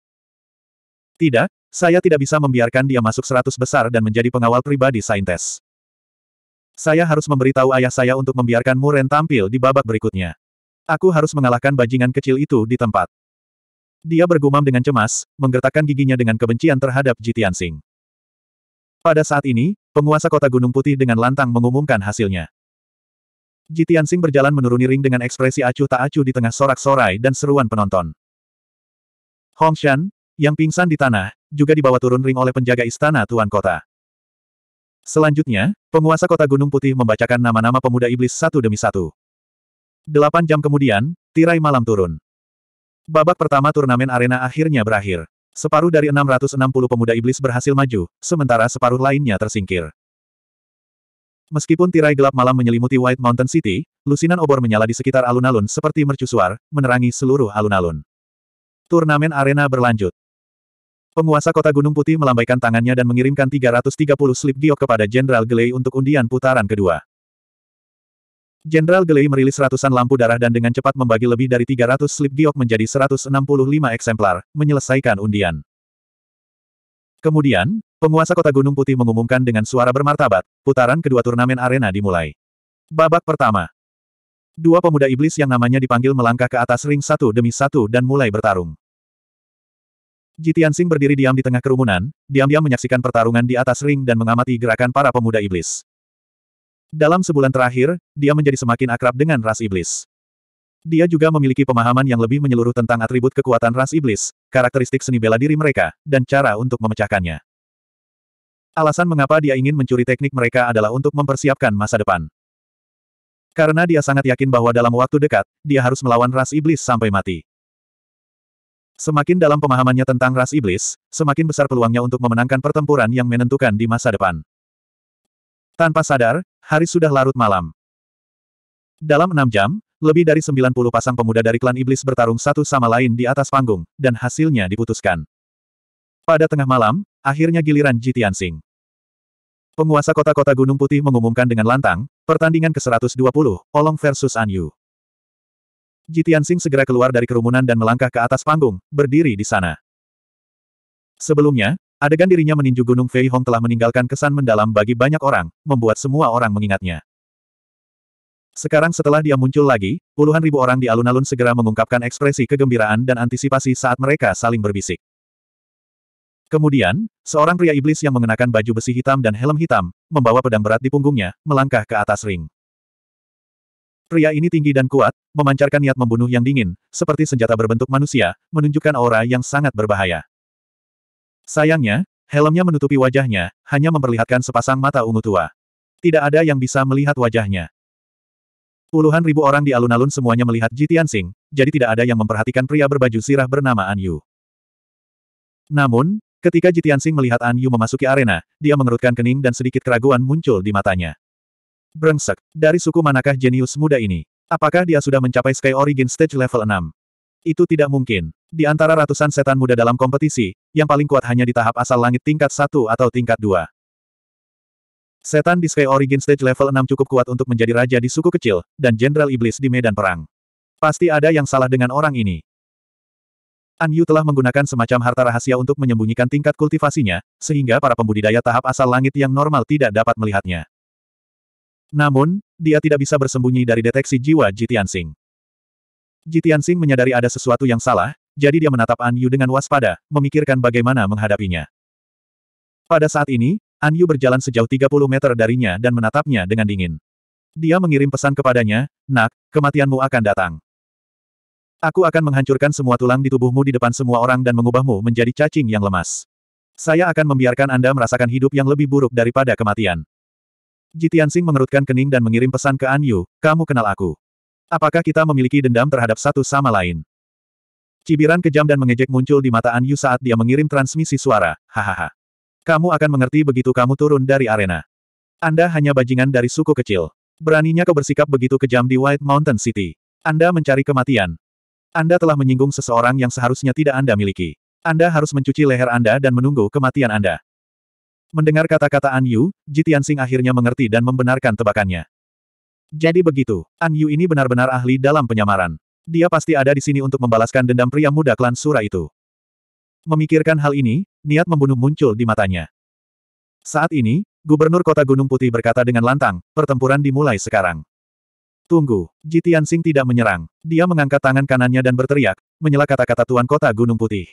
Speaker 1: Tidak, saya tidak bisa membiarkan dia masuk seratus besar dan menjadi pengawal pribadi Saintes. Saya harus memberitahu ayah saya untuk membiarkan Muren tampil di babak berikutnya. Aku harus mengalahkan bajingan kecil itu di tempat. Dia bergumam dengan cemas, menggertakkan giginya dengan kebencian terhadap Jitian Sing. Pada saat ini, penguasa kota Gunung Putih dengan lantang mengumumkan hasilnya. Jitian Sing berjalan menuruni ring dengan ekspresi acuh tak acuh di tengah sorak-sorai dan seruan penonton. Hongshan yang pingsan di tanah, juga dibawa turun ring oleh penjaga istana Tuan Kota. Selanjutnya, penguasa kota Gunung Putih membacakan nama-nama pemuda iblis satu demi satu. Delapan jam kemudian, tirai malam turun. Babak pertama turnamen arena akhirnya berakhir. Separuh dari 660 pemuda iblis berhasil maju, sementara separuh lainnya tersingkir. Meskipun tirai gelap malam menyelimuti White Mountain City, lusinan obor menyala di sekitar alun-alun seperti mercusuar, menerangi seluruh alun-alun. Turnamen arena berlanjut. Penguasa kota Gunung Putih melambaikan tangannya dan mengirimkan 330 slip giok kepada Jenderal Gelei untuk undian putaran kedua. Jenderal Gelei merilis ratusan lampu darah dan dengan cepat membagi lebih dari 300 slip giok menjadi 165 eksemplar, menyelesaikan undian. Kemudian, penguasa kota Gunung Putih mengumumkan dengan suara bermartabat, putaran kedua turnamen arena dimulai. Babak pertama. Dua pemuda iblis yang namanya dipanggil melangkah ke atas ring satu demi satu dan mulai bertarung. Jitian Sing berdiri diam di tengah kerumunan, diam-diam menyaksikan pertarungan di atas ring dan mengamati gerakan para pemuda iblis. Dalam sebulan terakhir, dia menjadi semakin akrab dengan ras iblis. Dia juga memiliki pemahaman yang lebih menyeluruh tentang atribut kekuatan ras iblis, karakteristik seni bela diri mereka, dan cara untuk memecahkannya. Alasan mengapa dia ingin mencuri teknik mereka adalah untuk mempersiapkan masa depan. Karena dia sangat yakin bahwa dalam waktu dekat, dia harus melawan ras iblis sampai mati. Semakin dalam pemahamannya tentang ras iblis, semakin besar peluangnya untuk memenangkan pertempuran yang menentukan di masa depan. Tanpa sadar, hari sudah larut malam. Dalam enam jam, lebih dari 90 pasang pemuda dari klan iblis bertarung satu sama lain di atas panggung, dan hasilnya diputuskan. Pada tengah malam, akhirnya giliran Jitian Singh. Penguasa kota-kota Gunung Putih mengumumkan dengan lantang, pertandingan ke-120, Olong versus Anyu. Jitian Sing segera keluar dari kerumunan dan melangkah ke atas panggung, berdiri di sana. Sebelumnya, adegan dirinya meninju Gunung Fei Hong telah meninggalkan kesan mendalam bagi banyak orang, membuat semua orang mengingatnya. Sekarang setelah dia muncul lagi, puluhan ribu orang di alun-alun segera mengungkapkan ekspresi kegembiraan dan antisipasi saat mereka saling berbisik. Kemudian, seorang pria iblis yang mengenakan baju besi hitam dan helm hitam, membawa pedang berat di punggungnya, melangkah ke atas ring. Pria ini tinggi dan kuat, memancarkan niat membunuh yang dingin, seperti senjata berbentuk manusia, menunjukkan aura yang sangat berbahaya. Sayangnya, helmnya menutupi wajahnya, hanya memperlihatkan sepasang mata ungu tua. Tidak ada yang bisa melihat wajahnya. Puluhan ribu orang di alun-alun semuanya melihat Ji Tianxing, jadi tidak ada yang memperhatikan pria berbaju sirah bernama An Yu. Namun, ketika Ji Tianxing melihat An Yu memasuki arena, dia mengerutkan kening dan sedikit keraguan muncul di matanya. Brengsek, dari suku manakah jenius muda ini? Apakah dia sudah mencapai Sky Origin Stage level 6? Itu tidak mungkin. Di antara ratusan setan muda dalam kompetisi, yang paling kuat hanya di tahap asal langit tingkat 1 atau tingkat 2. Setan di Sky Origin Stage level 6 cukup kuat untuk menjadi raja di suku kecil, dan jenderal iblis di medan perang. Pasti ada yang salah dengan orang ini. An Yu telah menggunakan semacam harta rahasia untuk menyembunyikan tingkat kultivasinya, sehingga para pembudidaya tahap asal langit yang normal tidak dapat melihatnya. Namun, dia tidak bisa bersembunyi dari deteksi jiwa Jitian Sing. Jitian Sing menyadari ada sesuatu yang salah, jadi dia menatap An Yu dengan waspada, memikirkan bagaimana menghadapinya. Pada saat ini, An Yu berjalan sejauh 30 meter darinya dan menatapnya dengan dingin. Dia mengirim pesan kepadanya, Nak, kematianmu akan datang. Aku akan menghancurkan semua tulang di tubuhmu di depan semua orang dan mengubahmu menjadi cacing yang lemas. Saya akan membiarkan Anda merasakan hidup yang lebih buruk daripada kematian. Jitiansing mengerutkan kening dan mengirim pesan ke Anyu, kamu kenal aku. Apakah kita memiliki dendam terhadap satu sama lain? Cibiran kejam dan mengejek muncul di mata Anyu saat dia mengirim transmisi suara, hahaha. Kamu akan mengerti begitu kamu turun dari arena. Anda hanya bajingan dari suku kecil. Beraninya kau bersikap begitu kejam di White Mountain City. Anda mencari kematian. Anda telah menyinggung seseorang yang seharusnya tidak Anda miliki. Anda harus mencuci leher Anda dan menunggu kematian Anda. Mendengar kata-kata An Yu, Jitian Sing akhirnya mengerti dan membenarkan tebakannya. Jadi begitu, An Yu ini benar-benar ahli dalam penyamaran. Dia pasti ada di sini untuk membalaskan dendam pria muda klan Sura itu. Memikirkan hal ini, niat membunuh muncul di matanya. Saat ini, Gubernur Kota Gunung Putih berkata dengan lantang, pertempuran dimulai sekarang. Tunggu, Jitian Sing tidak menyerang. Dia mengangkat tangan kanannya dan berteriak, menyela kata-kata Tuan Kota Gunung Putih.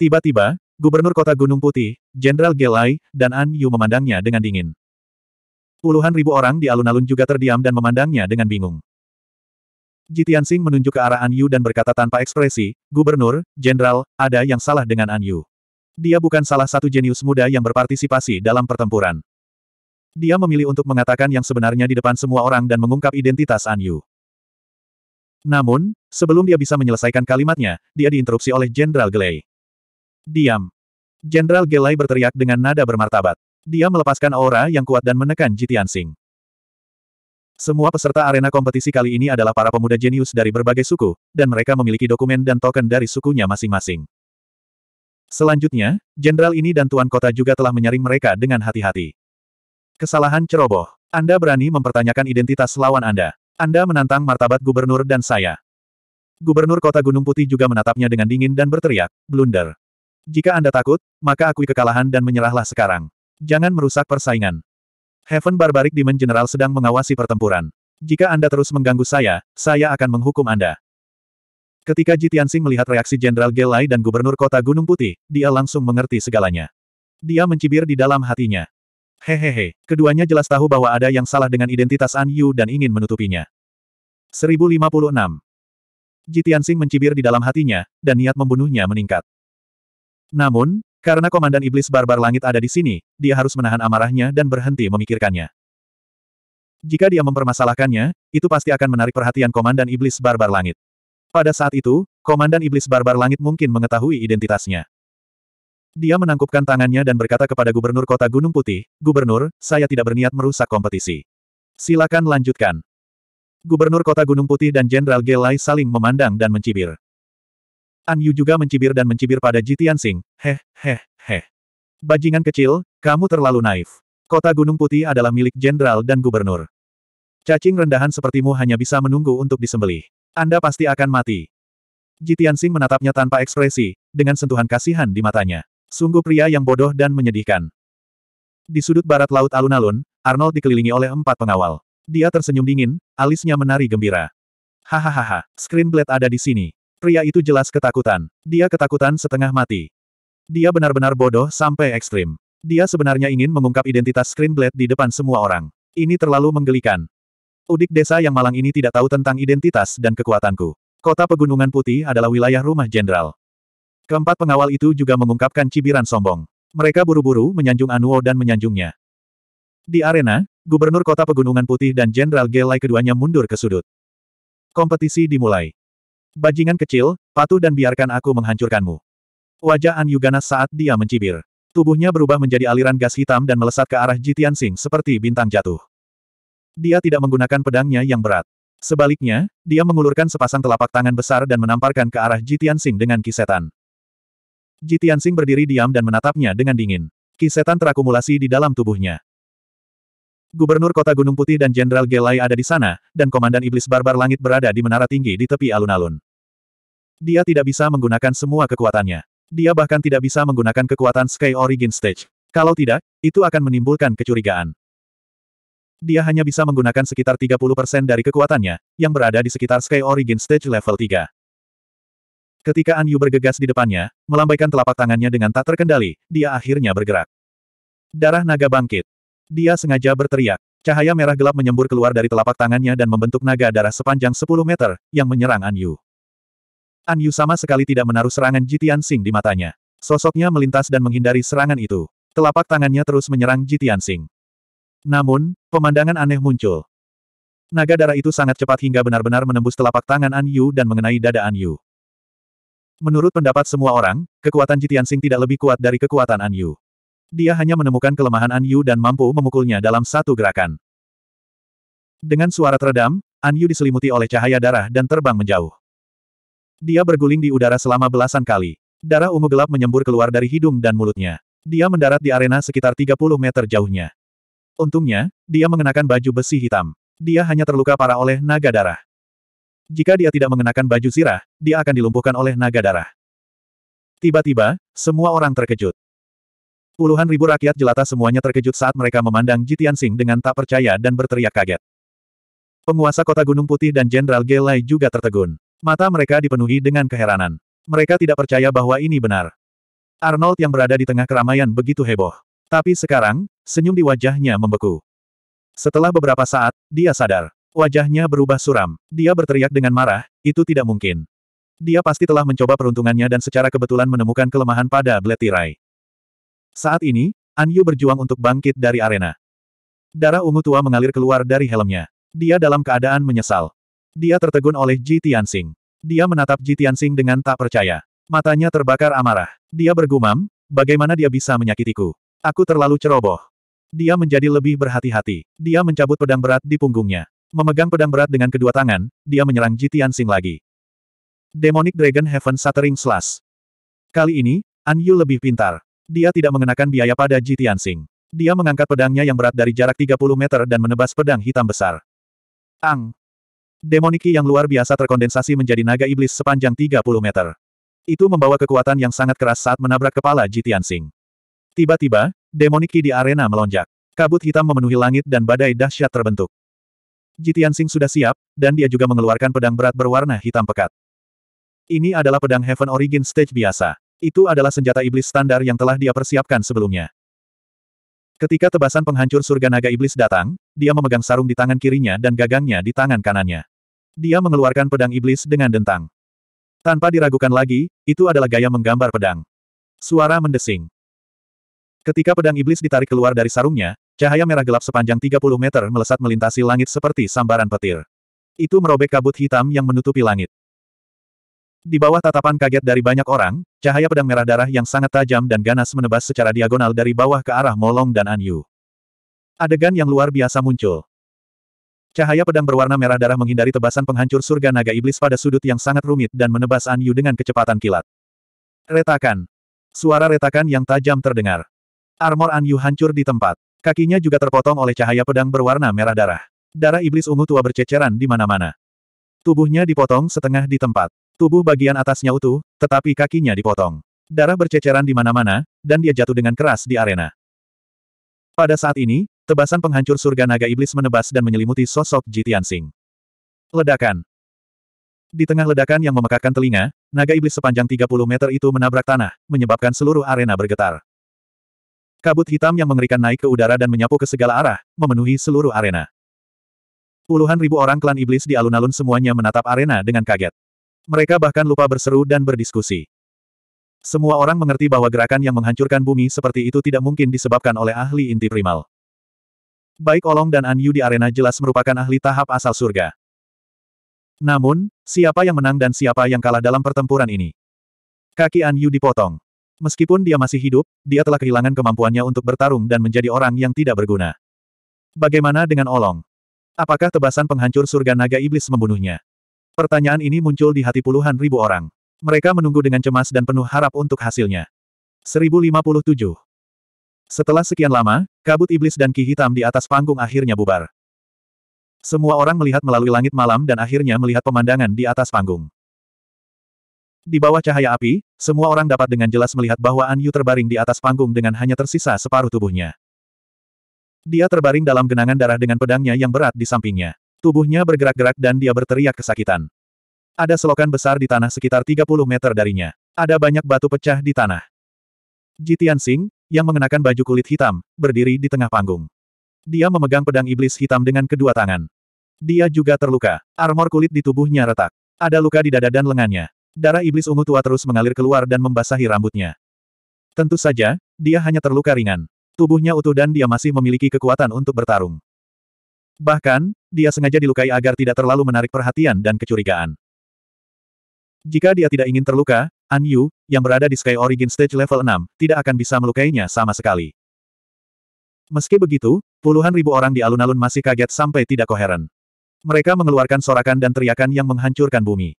Speaker 1: Tiba-tiba, Gubernur kota Gunung Putih, Jenderal Gelai, dan An Yu memandangnya dengan dingin. Puluhan ribu orang di alun-alun juga terdiam dan memandangnya dengan bingung. Jitian Sing menunjuk ke arah An Yu dan berkata tanpa ekspresi, Gubernur, Jenderal, ada yang salah dengan An Yu. Dia bukan salah satu jenius muda yang berpartisipasi dalam pertempuran. Dia memilih untuk mengatakan yang sebenarnya di depan semua orang dan mengungkap identitas An Yu. Namun, sebelum dia bisa menyelesaikan kalimatnya, dia diinterupsi oleh Jenderal Gelai. Diam. Jenderal Gelai berteriak dengan nada bermartabat. Dia melepaskan aura yang kuat dan menekan Jitian Sing. Semua peserta arena kompetisi kali ini adalah para pemuda jenius dari berbagai suku, dan mereka memiliki dokumen dan token dari sukunya masing-masing. Selanjutnya, jenderal ini dan tuan kota juga telah menyaring mereka dengan hati-hati. Kesalahan ceroboh. Anda berani mempertanyakan identitas lawan Anda. Anda menantang martabat gubernur dan saya. Gubernur kota Gunung Putih juga menatapnya dengan dingin dan berteriak, blunder. Jika Anda takut, maka akui kekalahan dan menyerahlah sekarang. Jangan merusak persaingan. Heaven Barbaric Demon General sedang mengawasi pertempuran. Jika Anda terus mengganggu saya, saya akan menghukum Anda. Ketika Jitiansing melihat reaksi Jenderal Gelai dan Gubernur Kota Gunung Putih, dia langsung mengerti segalanya. Dia mencibir di dalam hatinya. Hehehe, keduanya jelas tahu bahwa ada yang salah dengan identitas An Yu dan ingin menutupinya. 1056 Jitiansing mencibir di dalam hatinya, dan niat membunuhnya meningkat. Namun, karena Komandan Iblis Barbar Langit ada di sini, dia harus menahan amarahnya dan berhenti memikirkannya. Jika dia mempermasalahkannya, itu pasti akan menarik perhatian Komandan Iblis Barbar Langit. Pada saat itu, Komandan Iblis Barbar Langit mungkin mengetahui identitasnya. Dia menangkupkan tangannya dan berkata kepada Gubernur Kota Gunung Putih, Gubernur, saya tidak berniat merusak kompetisi. Silakan lanjutkan. Gubernur Kota Gunung Putih dan Jenderal Gelai saling memandang dan mencibir. An Yu juga mencibir dan mencibir pada Ji Tianxing, heh, heh, heh. Bajingan kecil, kamu terlalu naif. Kota Gunung Putih adalah milik jenderal dan gubernur. Cacing rendahan sepertimu hanya bisa menunggu untuk disembelih. Anda pasti akan mati. Ji Tianxing menatapnya tanpa ekspresi, dengan sentuhan kasihan di matanya. Sungguh pria yang bodoh dan menyedihkan. Di sudut barat laut alun-alun, Arnold dikelilingi oleh empat pengawal. Dia tersenyum dingin, alisnya menari gembira. Hahaha, screen ada di sini. Pria itu jelas ketakutan. Dia ketakutan setengah mati. Dia benar-benar bodoh sampai ekstrim. Dia sebenarnya ingin mengungkap identitas Screenblade di depan semua orang. Ini terlalu menggelikan. Udik desa yang malang ini tidak tahu tentang identitas dan kekuatanku. Kota Pegunungan Putih adalah wilayah rumah jenderal. Keempat pengawal itu juga mengungkapkan cibiran sombong. Mereka buru-buru menyanjung Anuo dan menyanjungnya. Di arena, Gubernur Kota Pegunungan Putih dan Jenderal Gelai keduanya mundur ke sudut. Kompetisi dimulai. Bajingan kecil, patuh dan biarkan aku menghancurkanmu. Wajah An Yugana saat dia mencibir. Tubuhnya berubah menjadi aliran gas hitam dan melesat ke arah Jitian Sing seperti bintang jatuh. Dia tidak menggunakan pedangnya yang berat. Sebaliknya, dia mengulurkan sepasang telapak tangan besar dan menamparkan ke arah Jitian Sing dengan kisetan. Jitian Sing berdiri diam dan menatapnya dengan dingin. Kisetan terakumulasi di dalam tubuhnya. Gubernur Kota Gunung Putih dan Jenderal Gelai ada di sana, dan Komandan Iblis Barbar Langit berada di menara tinggi di tepi alun-alun. Dia tidak bisa menggunakan semua kekuatannya. Dia bahkan tidak bisa menggunakan kekuatan Sky Origin Stage. Kalau tidak, itu akan menimbulkan kecurigaan. Dia hanya bisa menggunakan sekitar 30% dari kekuatannya, yang berada di sekitar Sky Origin Stage level 3. Ketika Yu bergegas di depannya, melambaikan telapak tangannya dengan tak terkendali, dia akhirnya bergerak. Darah naga bangkit. Dia sengaja berteriak. Cahaya merah gelap menyembur keluar dari telapak tangannya dan membentuk naga darah sepanjang 10 meter, yang menyerang An Yu. An Yu sama sekali tidak menaruh serangan Jitian Sing di matanya. Sosoknya melintas dan menghindari serangan itu. Telapak tangannya terus menyerang Jitian Sing. Namun, pemandangan aneh muncul. Naga darah itu sangat cepat hingga benar-benar menembus telapak tangan An Yu dan mengenai dada An Yu. Menurut pendapat semua orang, kekuatan Jitian Sing tidak lebih kuat dari kekuatan An Yu. Dia hanya menemukan kelemahan An Yu dan mampu memukulnya dalam satu gerakan. Dengan suara teredam, An Yu diselimuti oleh cahaya darah dan terbang menjauh. Dia berguling di udara selama belasan kali. Darah ungu gelap menyembur keluar dari hidung dan mulutnya. Dia mendarat di arena sekitar 30 meter jauhnya. Untungnya, dia mengenakan baju besi hitam. Dia hanya terluka parah oleh naga darah. Jika dia tidak mengenakan baju sirah, dia akan dilumpuhkan oleh naga darah. Tiba-tiba, semua orang terkejut. Puluhan ribu rakyat jelata semuanya terkejut saat mereka memandang Jitian Sing dengan tak percaya dan berteriak kaget. Penguasa kota Gunung Putih dan Jenderal Gelai juga tertegun. Mata mereka dipenuhi dengan keheranan. Mereka tidak percaya bahwa ini benar. Arnold yang berada di tengah keramaian begitu heboh. Tapi sekarang, senyum di wajahnya membeku. Setelah beberapa saat, dia sadar. Wajahnya berubah suram. Dia berteriak dengan marah, itu tidak mungkin. Dia pasti telah mencoba peruntungannya dan secara kebetulan menemukan kelemahan pada Blade Tirai. Saat ini, An Yu berjuang untuk bangkit dari arena. Darah ungu tua mengalir keluar dari helmnya. Dia dalam keadaan menyesal. Dia tertegun oleh Ji Tianxing. Dia menatap Ji Tianxing dengan tak percaya. Matanya terbakar amarah. Dia bergumam, bagaimana dia bisa menyakitiku? Aku terlalu ceroboh. Dia menjadi lebih berhati-hati. Dia mencabut pedang berat di punggungnya. Memegang pedang berat dengan kedua tangan, dia menyerang Ji Tianxing lagi. Demonic Dragon Heaven Shattering Slash. Kali ini, An Yu lebih pintar. Dia tidak mengenakan biaya pada Ji Tianxing. Dia mengangkat pedangnya yang berat dari jarak 30 meter dan menebas pedang hitam besar. Ang! Demoniki yang luar biasa terkondensasi menjadi naga iblis sepanjang 30 meter. Itu membawa kekuatan yang sangat keras saat menabrak kepala Jitian Sing. Tiba-tiba, Demoniki di arena melonjak. Kabut hitam memenuhi langit dan badai dahsyat terbentuk. Jitian Sing sudah siap, dan dia juga mengeluarkan pedang berat berwarna hitam pekat. Ini adalah pedang Heaven Origin Stage biasa. Itu adalah senjata iblis standar yang telah dia persiapkan sebelumnya. Ketika tebasan penghancur surga naga iblis datang, dia memegang sarung di tangan kirinya dan gagangnya di tangan kanannya. Dia mengeluarkan pedang iblis dengan dentang. Tanpa diragukan lagi, itu adalah gaya menggambar pedang. Suara mendesing. Ketika pedang iblis ditarik keluar dari sarungnya, cahaya merah gelap sepanjang 30 meter melesat melintasi langit seperti sambaran petir. Itu merobek kabut hitam yang menutupi langit. Di bawah tatapan kaget dari banyak orang, cahaya pedang merah darah yang sangat tajam dan ganas menebas secara diagonal dari bawah ke arah Molong dan Anyu. Adegan yang luar biasa muncul. Cahaya pedang berwarna merah darah menghindari tebasan penghancur surga naga iblis pada sudut yang sangat rumit dan menebas An Yu dengan kecepatan kilat. Retakan. Suara retakan yang tajam terdengar. Armor An Yu hancur di tempat. Kakinya juga terpotong oleh cahaya pedang berwarna merah darah. Darah iblis ungu tua berceceran di mana-mana. Tubuhnya dipotong setengah di tempat. Tubuh bagian atasnya utuh, tetapi kakinya dipotong. Darah berceceran di mana-mana, dan dia jatuh dengan keras di arena. Pada saat ini, Tebasan penghancur surga naga iblis menebas dan menyelimuti sosok Ji Tianxing. Ledakan. Di tengah ledakan yang memekakan telinga, naga iblis sepanjang 30 meter itu menabrak tanah, menyebabkan seluruh arena bergetar. Kabut hitam yang mengerikan naik ke udara dan menyapu ke segala arah, memenuhi seluruh arena. Puluhan ribu orang klan iblis di alun-alun semuanya menatap arena dengan kaget. Mereka bahkan lupa berseru dan berdiskusi. Semua orang mengerti bahwa gerakan yang menghancurkan bumi seperti itu tidak mungkin disebabkan oleh ahli inti primal. Baik Olong dan An Yu di arena jelas merupakan ahli tahap asal surga. Namun, siapa yang menang dan siapa yang kalah dalam pertempuran ini? Kaki An Yu dipotong. Meskipun dia masih hidup, dia telah kehilangan kemampuannya untuk bertarung dan menjadi orang yang tidak berguna. Bagaimana dengan Olong? Apakah tebasan penghancur surga naga iblis membunuhnya? Pertanyaan ini muncul di hati puluhan ribu orang. Mereka menunggu dengan cemas dan penuh harap untuk hasilnya. 1057 setelah sekian lama, kabut iblis dan ki hitam di atas panggung akhirnya bubar. Semua orang melihat melalui langit malam dan akhirnya melihat pemandangan di atas panggung. Di bawah cahaya api, semua orang dapat dengan jelas melihat bahwa An Yu terbaring di atas panggung dengan hanya tersisa separuh tubuhnya. Dia terbaring dalam genangan darah dengan pedangnya yang berat di sampingnya. Tubuhnya bergerak-gerak dan dia berteriak kesakitan. Ada selokan besar di tanah sekitar 30 meter darinya. Ada banyak batu pecah di tanah. Jitian Singh yang mengenakan baju kulit hitam, berdiri di tengah panggung. Dia memegang pedang iblis hitam dengan kedua tangan. Dia juga terluka. Armor kulit di tubuhnya retak. Ada luka di dada dan lengannya. Darah iblis ungu tua terus mengalir keluar dan membasahi rambutnya. Tentu saja, dia hanya terluka ringan. Tubuhnya utuh dan dia masih memiliki kekuatan untuk bertarung. Bahkan, dia sengaja dilukai agar tidak terlalu menarik perhatian dan kecurigaan. Jika dia tidak ingin terluka, An Yu, yang berada di Sky Origin Stage level 6, tidak akan bisa melukainya sama sekali. Meski begitu, puluhan ribu orang di alun-alun masih kaget sampai tidak koheren. Mereka mengeluarkan sorakan dan teriakan yang menghancurkan bumi.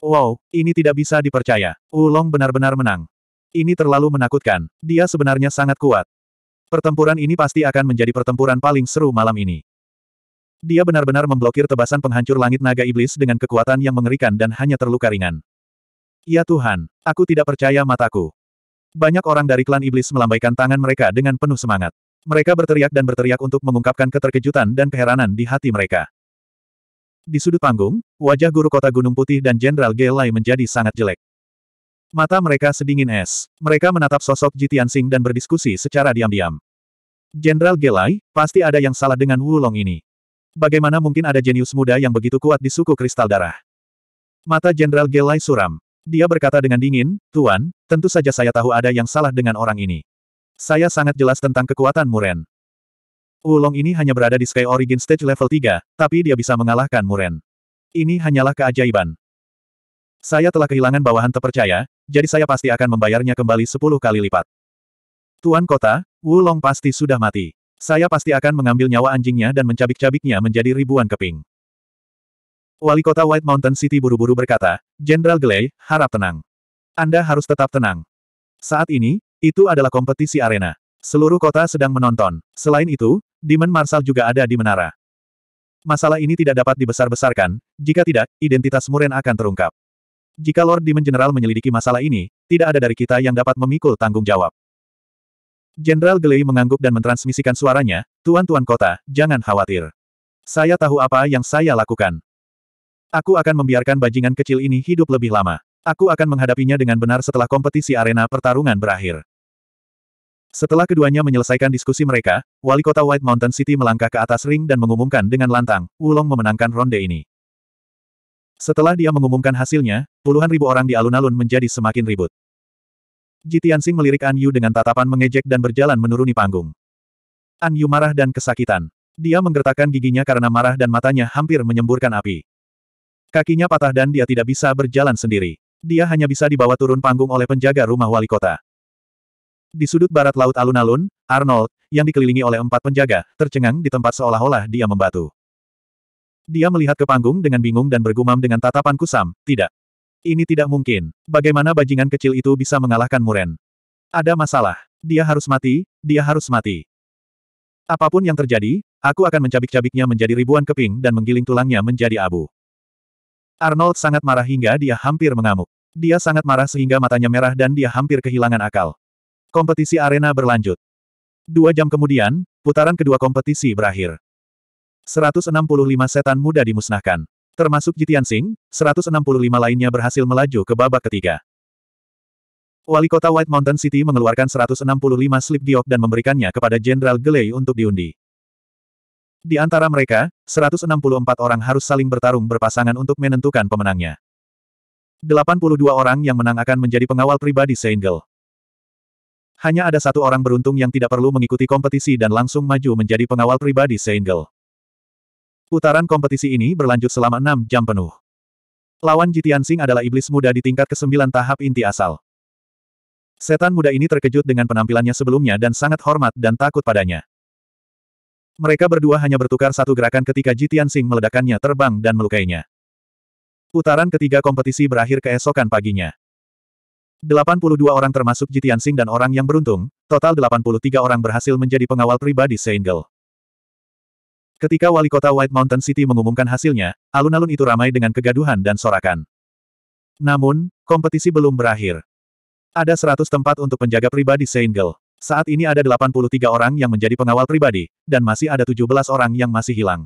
Speaker 1: Wow, ini tidak bisa dipercaya. Ulong benar-benar menang. Ini terlalu menakutkan. Dia sebenarnya sangat kuat. Pertempuran ini pasti akan menjadi pertempuran paling seru malam ini. Dia benar-benar memblokir tebasan penghancur langit naga iblis dengan kekuatan yang mengerikan dan hanya terluka ringan. Ya Tuhan, aku tidak percaya mataku. Banyak orang dari klan iblis melambaikan tangan mereka dengan penuh semangat. Mereka berteriak dan berteriak untuk mengungkapkan keterkejutan dan keheranan di hati mereka. Di sudut panggung, wajah guru kota Gunung Putih dan Jenderal Gelai menjadi sangat jelek. Mata mereka sedingin es. Mereka menatap sosok Jitian Sing dan berdiskusi secara diam-diam. Jenderal Gelai, pasti ada yang salah dengan Wulong ini. Bagaimana mungkin ada jenius muda yang begitu kuat di suku kristal darah? Mata Jenderal Gelai suram. Dia berkata dengan dingin, Tuan, tentu saja saya tahu ada yang salah dengan orang ini. Saya sangat jelas tentang kekuatan Muren. Wulong ini hanya berada di Sky Origin Stage level 3, tapi dia bisa mengalahkan Muren. Ini hanyalah keajaiban. Saya telah kehilangan bawahan terpercaya, jadi saya pasti akan membayarnya kembali 10 kali lipat. Tuan kota, Wulong pasti sudah mati. Saya pasti akan mengambil nyawa anjingnya dan mencabik-cabiknya menjadi ribuan keping. Wali kota White Mountain City buru-buru berkata, Jenderal Gley, harap tenang. Anda harus tetap tenang. Saat ini, itu adalah kompetisi arena. Seluruh kota sedang menonton. Selain itu, Demon Marshal juga ada di menara. Masalah ini tidak dapat dibesar-besarkan, jika tidak, identitas Muren akan terungkap. Jika Lord Demon General menyelidiki masalah ini, tidak ada dari kita yang dapat memikul tanggung jawab. Jenderal Gley mengangguk dan mentransmisikan suaranya, Tuan-tuan kota, jangan khawatir. Saya tahu apa yang saya lakukan. Aku akan membiarkan bajingan kecil ini hidup lebih lama. Aku akan menghadapinya dengan benar setelah kompetisi arena pertarungan berakhir. Setelah keduanya menyelesaikan diskusi mereka, wali kota White Mountain City melangkah ke atas ring dan mengumumkan dengan lantang, Wulong memenangkan ronde ini. Setelah dia mengumumkan hasilnya, puluhan ribu orang di alun-alun menjadi semakin ribut. Jitiansing melirik An Yu dengan tatapan mengejek dan berjalan menuruni panggung. An Yu marah dan kesakitan. Dia menggertakkan giginya karena marah dan matanya hampir menyemburkan api. Kakinya patah dan dia tidak bisa berjalan sendiri. Dia hanya bisa dibawa turun panggung oleh penjaga rumah wali kota. Di sudut barat laut alun-alun, Arnold, yang dikelilingi oleh empat penjaga, tercengang di tempat seolah-olah dia membatu. Dia melihat ke panggung dengan bingung dan bergumam dengan tatapan kusam, tidak. Ini tidak mungkin. Bagaimana bajingan kecil itu bisa mengalahkan Muren? Ada masalah. Dia harus mati, dia harus mati. Apapun yang terjadi, aku akan mencabik-cabiknya menjadi ribuan keping dan menggiling tulangnya menjadi abu. Arnold sangat marah hingga dia hampir mengamuk. Dia sangat marah sehingga matanya merah dan dia hampir kehilangan akal. Kompetisi arena berlanjut. Dua jam kemudian, putaran kedua kompetisi berakhir. 165 setan muda dimusnahkan. Termasuk Jitian Singh, 165 lainnya berhasil melaju ke babak ketiga. Wali kota White Mountain City mengeluarkan 165 slip diok dan memberikannya kepada Jenderal Gelei untuk diundi. Di antara mereka, 164 orang harus saling bertarung berpasangan untuk menentukan pemenangnya. 82 orang yang menang akan menjadi pengawal pribadi Seingel. Hanya ada satu orang beruntung yang tidak perlu mengikuti kompetisi dan langsung maju menjadi pengawal pribadi Seingel. Putaran kompetisi ini berlanjut selama 6 jam penuh. Lawan Jitian Jitiansing adalah iblis muda di tingkat ke-9 tahap inti asal. Setan muda ini terkejut dengan penampilannya sebelumnya dan sangat hormat dan takut padanya. Mereka berdua hanya bertukar satu gerakan ketika Jitian Sing meledakannya terbang dan melukainya. Putaran ketiga kompetisi berakhir keesokan paginya. 82 orang termasuk Jitian Sing dan orang yang beruntung, total 83 orang berhasil menjadi pengawal pribadi Seingel. Ketika wali kota White Mountain City mengumumkan hasilnya, alun-alun itu ramai dengan kegaduhan dan sorakan. Namun, kompetisi belum berakhir. Ada 100 tempat untuk penjaga pribadi Seingel. Saat ini ada 83 orang yang menjadi pengawal pribadi, dan masih ada 17 orang yang masih hilang.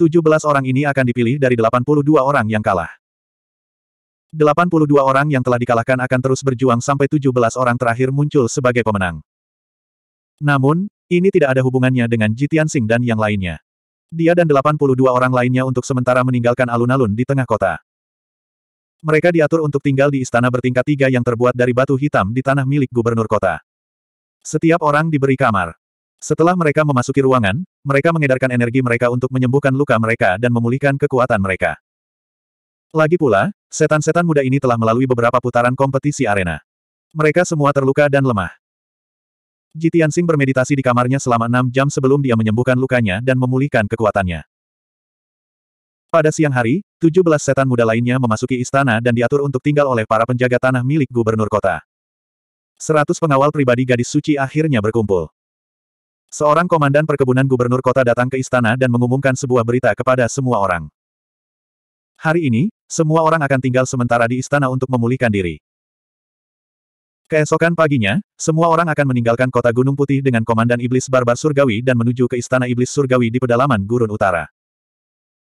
Speaker 1: 17 orang ini akan dipilih dari 82 orang yang kalah. 82 orang yang telah dikalahkan akan terus berjuang sampai 17 orang terakhir muncul sebagai pemenang. Namun, ini tidak ada hubungannya dengan Jitian Singh dan yang lainnya. Dia dan 82 orang lainnya untuk sementara meninggalkan alun-alun di tengah kota. Mereka diatur untuk tinggal di istana bertingkat tiga yang terbuat dari batu hitam di tanah milik gubernur kota. Setiap orang diberi kamar. Setelah mereka memasuki ruangan, mereka mengedarkan energi mereka untuk menyembuhkan luka mereka dan memulihkan kekuatan mereka. Lagi pula, setan-setan muda ini telah melalui beberapa putaran kompetisi arena. Mereka semua terluka dan lemah. Jitian Sing bermeditasi di kamarnya selama enam jam sebelum dia menyembuhkan lukanya dan memulihkan kekuatannya. Pada siang hari, 17 setan muda lainnya memasuki istana dan diatur untuk tinggal oleh para penjaga tanah milik gubernur kota. Seratus pengawal pribadi gadis suci akhirnya berkumpul. Seorang komandan perkebunan gubernur kota datang ke istana dan mengumumkan sebuah berita kepada semua orang. Hari ini, semua orang akan tinggal sementara di istana untuk memulihkan diri. Keesokan paginya, semua orang akan meninggalkan kota Gunung Putih dengan komandan iblis barbar surgawi dan menuju ke istana iblis surgawi di pedalaman gurun utara.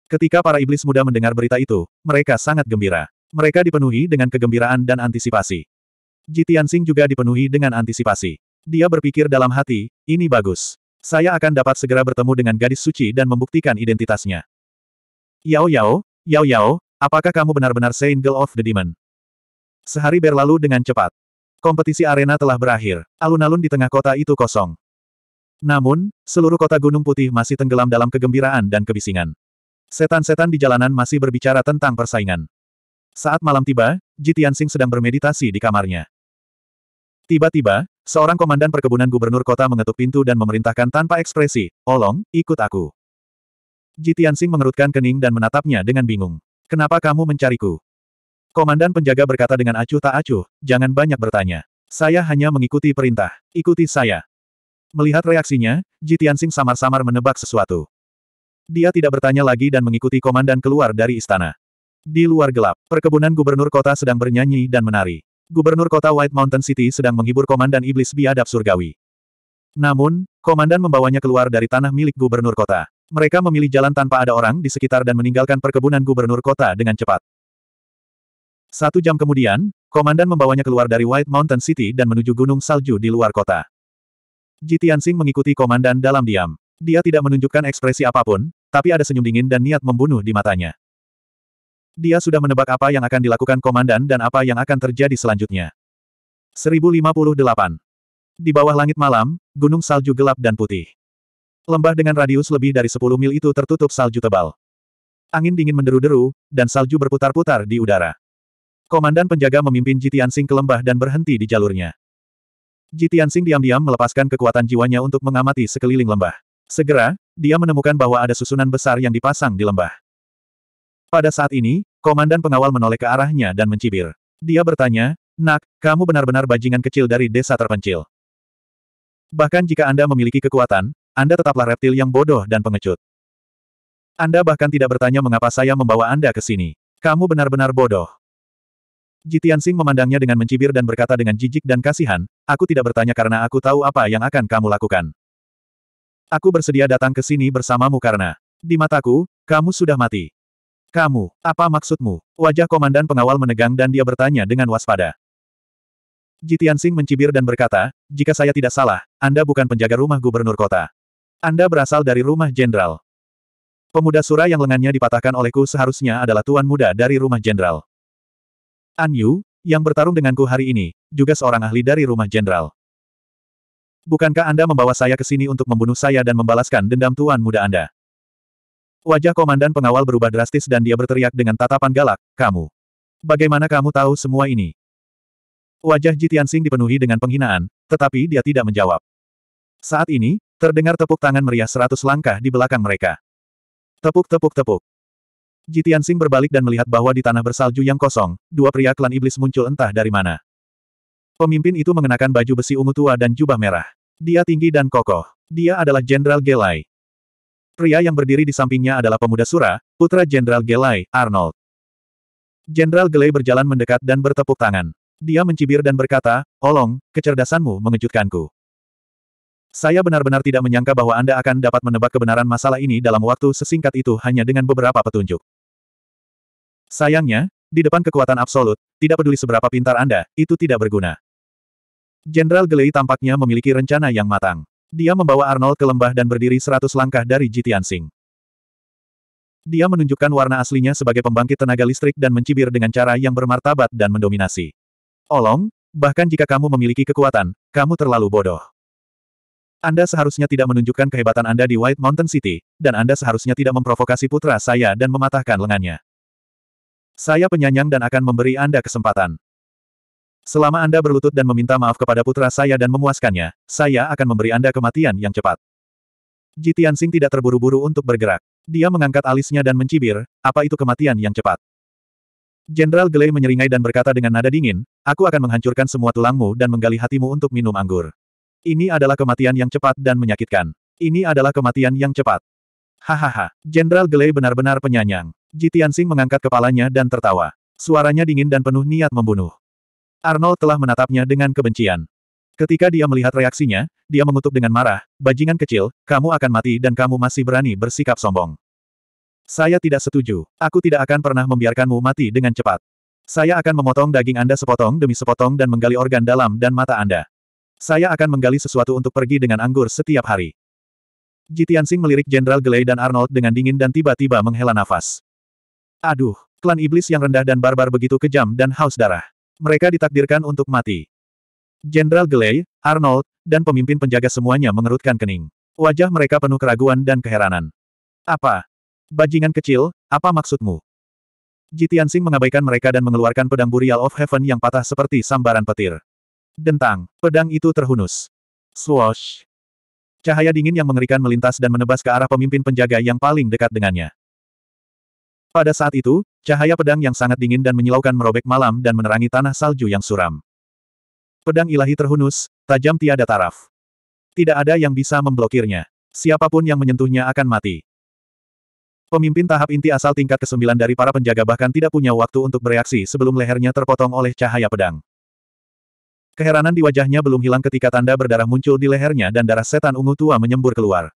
Speaker 1: Ketika para iblis muda mendengar berita itu, mereka sangat gembira. Mereka dipenuhi dengan kegembiraan dan antisipasi. Jitian Sing juga dipenuhi dengan antisipasi. Dia berpikir dalam hati, ini bagus. Saya akan dapat segera bertemu dengan gadis suci dan membuktikan identitasnya. Yao Yao, Yao Yao, apakah kamu benar-benar Saint Girl of the Demon? Sehari berlalu dengan cepat. Kompetisi arena telah berakhir. Alun-alun di tengah kota itu kosong. Namun, seluruh kota Gunung Putih masih tenggelam dalam kegembiraan dan kebisingan. Setan-setan di jalanan masih berbicara tentang persaingan. Saat malam tiba, Jitian Sing sedang bermeditasi di kamarnya. Tiba-tiba, seorang komandan perkebunan gubernur kota mengetuk pintu dan memerintahkan tanpa ekspresi, Olong, ikut aku. Jitiansing mengerutkan kening dan menatapnya dengan bingung. Kenapa kamu mencariku? Komandan penjaga berkata dengan acuh tak acuh, jangan banyak bertanya. Saya hanya mengikuti perintah. Ikuti saya. Melihat reaksinya, Jitiansing samar-samar menebak sesuatu. Dia tidak bertanya lagi dan mengikuti komandan keluar dari istana. Di luar gelap, perkebunan gubernur kota sedang bernyanyi dan menari. Gubernur kota White Mountain City sedang menghibur Komandan Iblis Biadab Surgawi. Namun, Komandan membawanya keluar dari tanah milik Gubernur kota. Mereka memilih jalan tanpa ada orang di sekitar dan meninggalkan perkebunan Gubernur kota dengan cepat. Satu jam kemudian, Komandan membawanya keluar dari White Mountain City dan menuju Gunung Salju di luar kota. Jitiansing mengikuti Komandan dalam diam. Dia tidak menunjukkan ekspresi apapun, tapi ada senyum dingin dan niat membunuh di matanya. Dia sudah menebak apa yang akan dilakukan komandan dan apa yang akan terjadi selanjutnya. 1058. Di bawah langit malam, gunung salju gelap dan putih. Lembah dengan radius lebih dari 10 mil itu tertutup salju tebal. Angin dingin menderu-deru, dan salju berputar-putar di udara. Komandan penjaga memimpin Jitian Sing ke lembah dan berhenti di jalurnya. Jitian Sing diam-diam melepaskan kekuatan jiwanya untuk mengamati sekeliling lembah. Segera, dia menemukan bahwa ada susunan besar yang dipasang di lembah. Pada saat ini, komandan pengawal menoleh ke arahnya dan mencibir. Dia bertanya, Nak, kamu benar-benar bajingan kecil dari desa terpencil. Bahkan jika Anda memiliki kekuatan, Anda tetaplah reptil yang bodoh dan pengecut. Anda bahkan tidak bertanya mengapa saya membawa Anda ke sini. Kamu benar-benar bodoh. Jitian Sing memandangnya dengan mencibir dan berkata dengan jijik dan kasihan, aku tidak bertanya karena aku tahu apa yang akan kamu lakukan. Aku bersedia datang ke sini bersamamu karena, di mataku, kamu sudah mati. Kamu, apa maksudmu? Wajah komandan pengawal menegang dan dia bertanya dengan waspada. Jitian Sing mencibir dan berkata, jika saya tidak salah, Anda bukan penjaga rumah gubernur kota. Anda berasal dari rumah jenderal. Pemuda sura yang lengannya dipatahkan olehku seharusnya adalah tuan muda dari rumah jenderal. An Yu, yang bertarung denganku hari ini, juga seorang ahli dari rumah jenderal. Bukankah Anda membawa saya ke sini untuk membunuh saya dan membalaskan dendam tuan muda Anda? Wajah komandan pengawal berubah drastis dan dia berteriak dengan tatapan galak, kamu. Bagaimana kamu tahu semua ini? Wajah Jitian Sing dipenuhi dengan penghinaan, tetapi dia tidak menjawab. Saat ini, terdengar tepuk tangan meriah seratus langkah di belakang mereka. Tepuk tepuk tepuk. Jitian Sing berbalik dan melihat bahwa di tanah bersalju yang kosong, dua pria klan iblis muncul entah dari mana. Pemimpin itu mengenakan baju besi ungu tua dan jubah merah. Dia tinggi dan kokoh. Dia adalah Jenderal Gelai. Pria yang berdiri di sampingnya adalah pemuda Sura, putra Jenderal Gelai, Arnold. Jenderal Gelai berjalan mendekat dan bertepuk tangan. Dia mencibir dan berkata, Olong, kecerdasanmu mengejutkanku. Saya benar-benar tidak menyangka bahwa Anda akan dapat menebak kebenaran masalah ini dalam waktu sesingkat itu hanya dengan beberapa petunjuk. Sayangnya, di depan kekuatan absolut, tidak peduli seberapa pintar Anda, itu tidak berguna. Jenderal Gelei tampaknya memiliki rencana yang matang. Dia membawa Arnold ke lembah dan berdiri seratus langkah dari Jitian Sing. Dia menunjukkan warna aslinya sebagai pembangkit tenaga listrik dan mencibir dengan cara yang bermartabat dan mendominasi. Olong, bahkan jika kamu memiliki kekuatan, kamu terlalu bodoh. Anda seharusnya tidak menunjukkan kehebatan Anda di White Mountain City, dan Anda seharusnya tidak memprovokasi putra saya dan mematahkan lengannya. Saya penyanyang dan akan memberi Anda kesempatan. Selama Anda berlutut dan meminta maaf kepada putra saya dan memuaskannya, saya akan memberi Anda kematian yang cepat. Ji Tianxing tidak terburu-buru untuk bergerak. Dia mengangkat alisnya dan mencibir, apa itu kematian yang cepat? Jenderal Glei menyeringai dan berkata dengan nada dingin, aku akan menghancurkan semua tulangmu dan menggali hatimu untuk minum anggur. Ini adalah kematian yang cepat dan menyakitkan. Ini adalah kematian yang cepat. Hahaha, Jenderal Glei benar-benar penyanyang. Ji Tianxing mengangkat kepalanya dan tertawa. Suaranya dingin dan penuh niat membunuh. Arnold telah menatapnya dengan kebencian. Ketika dia melihat reaksinya, dia mengutuk dengan marah, bajingan kecil, kamu akan mati dan kamu masih berani bersikap sombong. Saya tidak setuju. Aku tidak akan pernah membiarkanmu mati dengan cepat. Saya akan memotong daging Anda sepotong demi sepotong dan menggali organ dalam dan mata Anda. Saya akan menggali sesuatu untuk pergi dengan anggur setiap hari. Jitian Jitiansing melirik Jenderal Gelei dan Arnold dengan dingin dan tiba-tiba menghela nafas. Aduh, klan iblis yang rendah dan barbar begitu kejam dan haus darah. Mereka ditakdirkan untuk mati. Jenderal Gley, Arnold, dan pemimpin penjaga semuanya mengerutkan kening. Wajah mereka penuh keraguan dan keheranan. Apa? Bajingan kecil, apa maksudmu? Jitian Sing mengabaikan mereka dan mengeluarkan pedang Burial of Heaven yang patah seperti sambaran petir. Dentang, pedang itu terhunus. Swoosh. Cahaya dingin yang mengerikan melintas dan menebas ke arah pemimpin penjaga yang paling dekat dengannya. Pada saat itu, cahaya pedang yang sangat dingin dan menyilaukan merobek malam dan menerangi tanah salju yang suram. Pedang ilahi terhunus, tajam tiada taraf. Tidak ada yang bisa memblokirnya. Siapapun yang menyentuhnya akan mati. Pemimpin tahap inti asal tingkat ke-9 dari para penjaga bahkan tidak punya waktu untuk bereaksi sebelum lehernya terpotong oleh cahaya pedang. Keheranan di wajahnya belum hilang ketika tanda berdarah muncul di lehernya dan darah setan ungu tua menyembur keluar.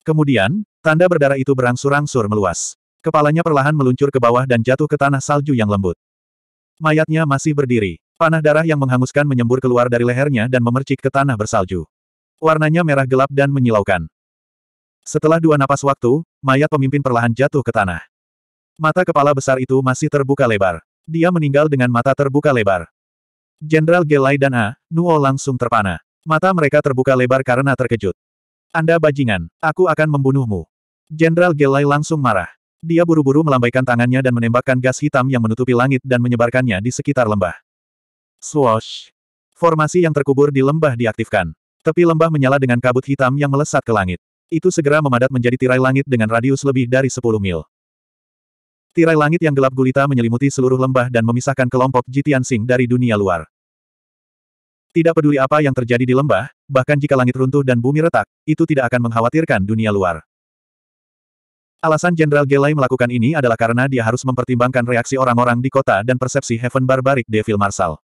Speaker 1: Kemudian, tanda berdarah itu berangsur-angsur meluas. Kepalanya perlahan meluncur ke bawah dan jatuh ke tanah salju yang lembut. Mayatnya masih berdiri. Panah darah yang menghanguskan menyembur keluar dari lehernya dan memercik ke tanah bersalju. Warnanya merah gelap dan menyilaukan. Setelah dua napas waktu, mayat pemimpin perlahan jatuh ke tanah. Mata kepala besar itu masih terbuka lebar. Dia meninggal dengan mata terbuka lebar. Jenderal Gelai dan A, Nuo langsung terpana. Mata mereka terbuka lebar karena terkejut. Anda bajingan, aku akan membunuhmu. Jenderal Gelai langsung marah. Dia buru-buru melambaikan tangannya dan menembakkan gas hitam yang menutupi langit dan menyebarkannya di sekitar lembah. Swoosh! Formasi yang terkubur di lembah diaktifkan. Tepi lembah menyala dengan kabut hitam yang melesat ke langit. Itu segera memadat menjadi tirai langit dengan radius lebih dari 10 mil. Tirai langit yang gelap gulita menyelimuti seluruh lembah dan memisahkan kelompok Jitian Sing dari dunia luar. Tidak peduli apa yang terjadi di lembah, bahkan jika langit runtuh dan bumi retak, itu tidak akan mengkhawatirkan dunia luar. Alasan Jenderal Gelai melakukan ini adalah karena dia harus mempertimbangkan reaksi orang-orang di kota dan persepsi Heaven Barbaric Devil Marshal.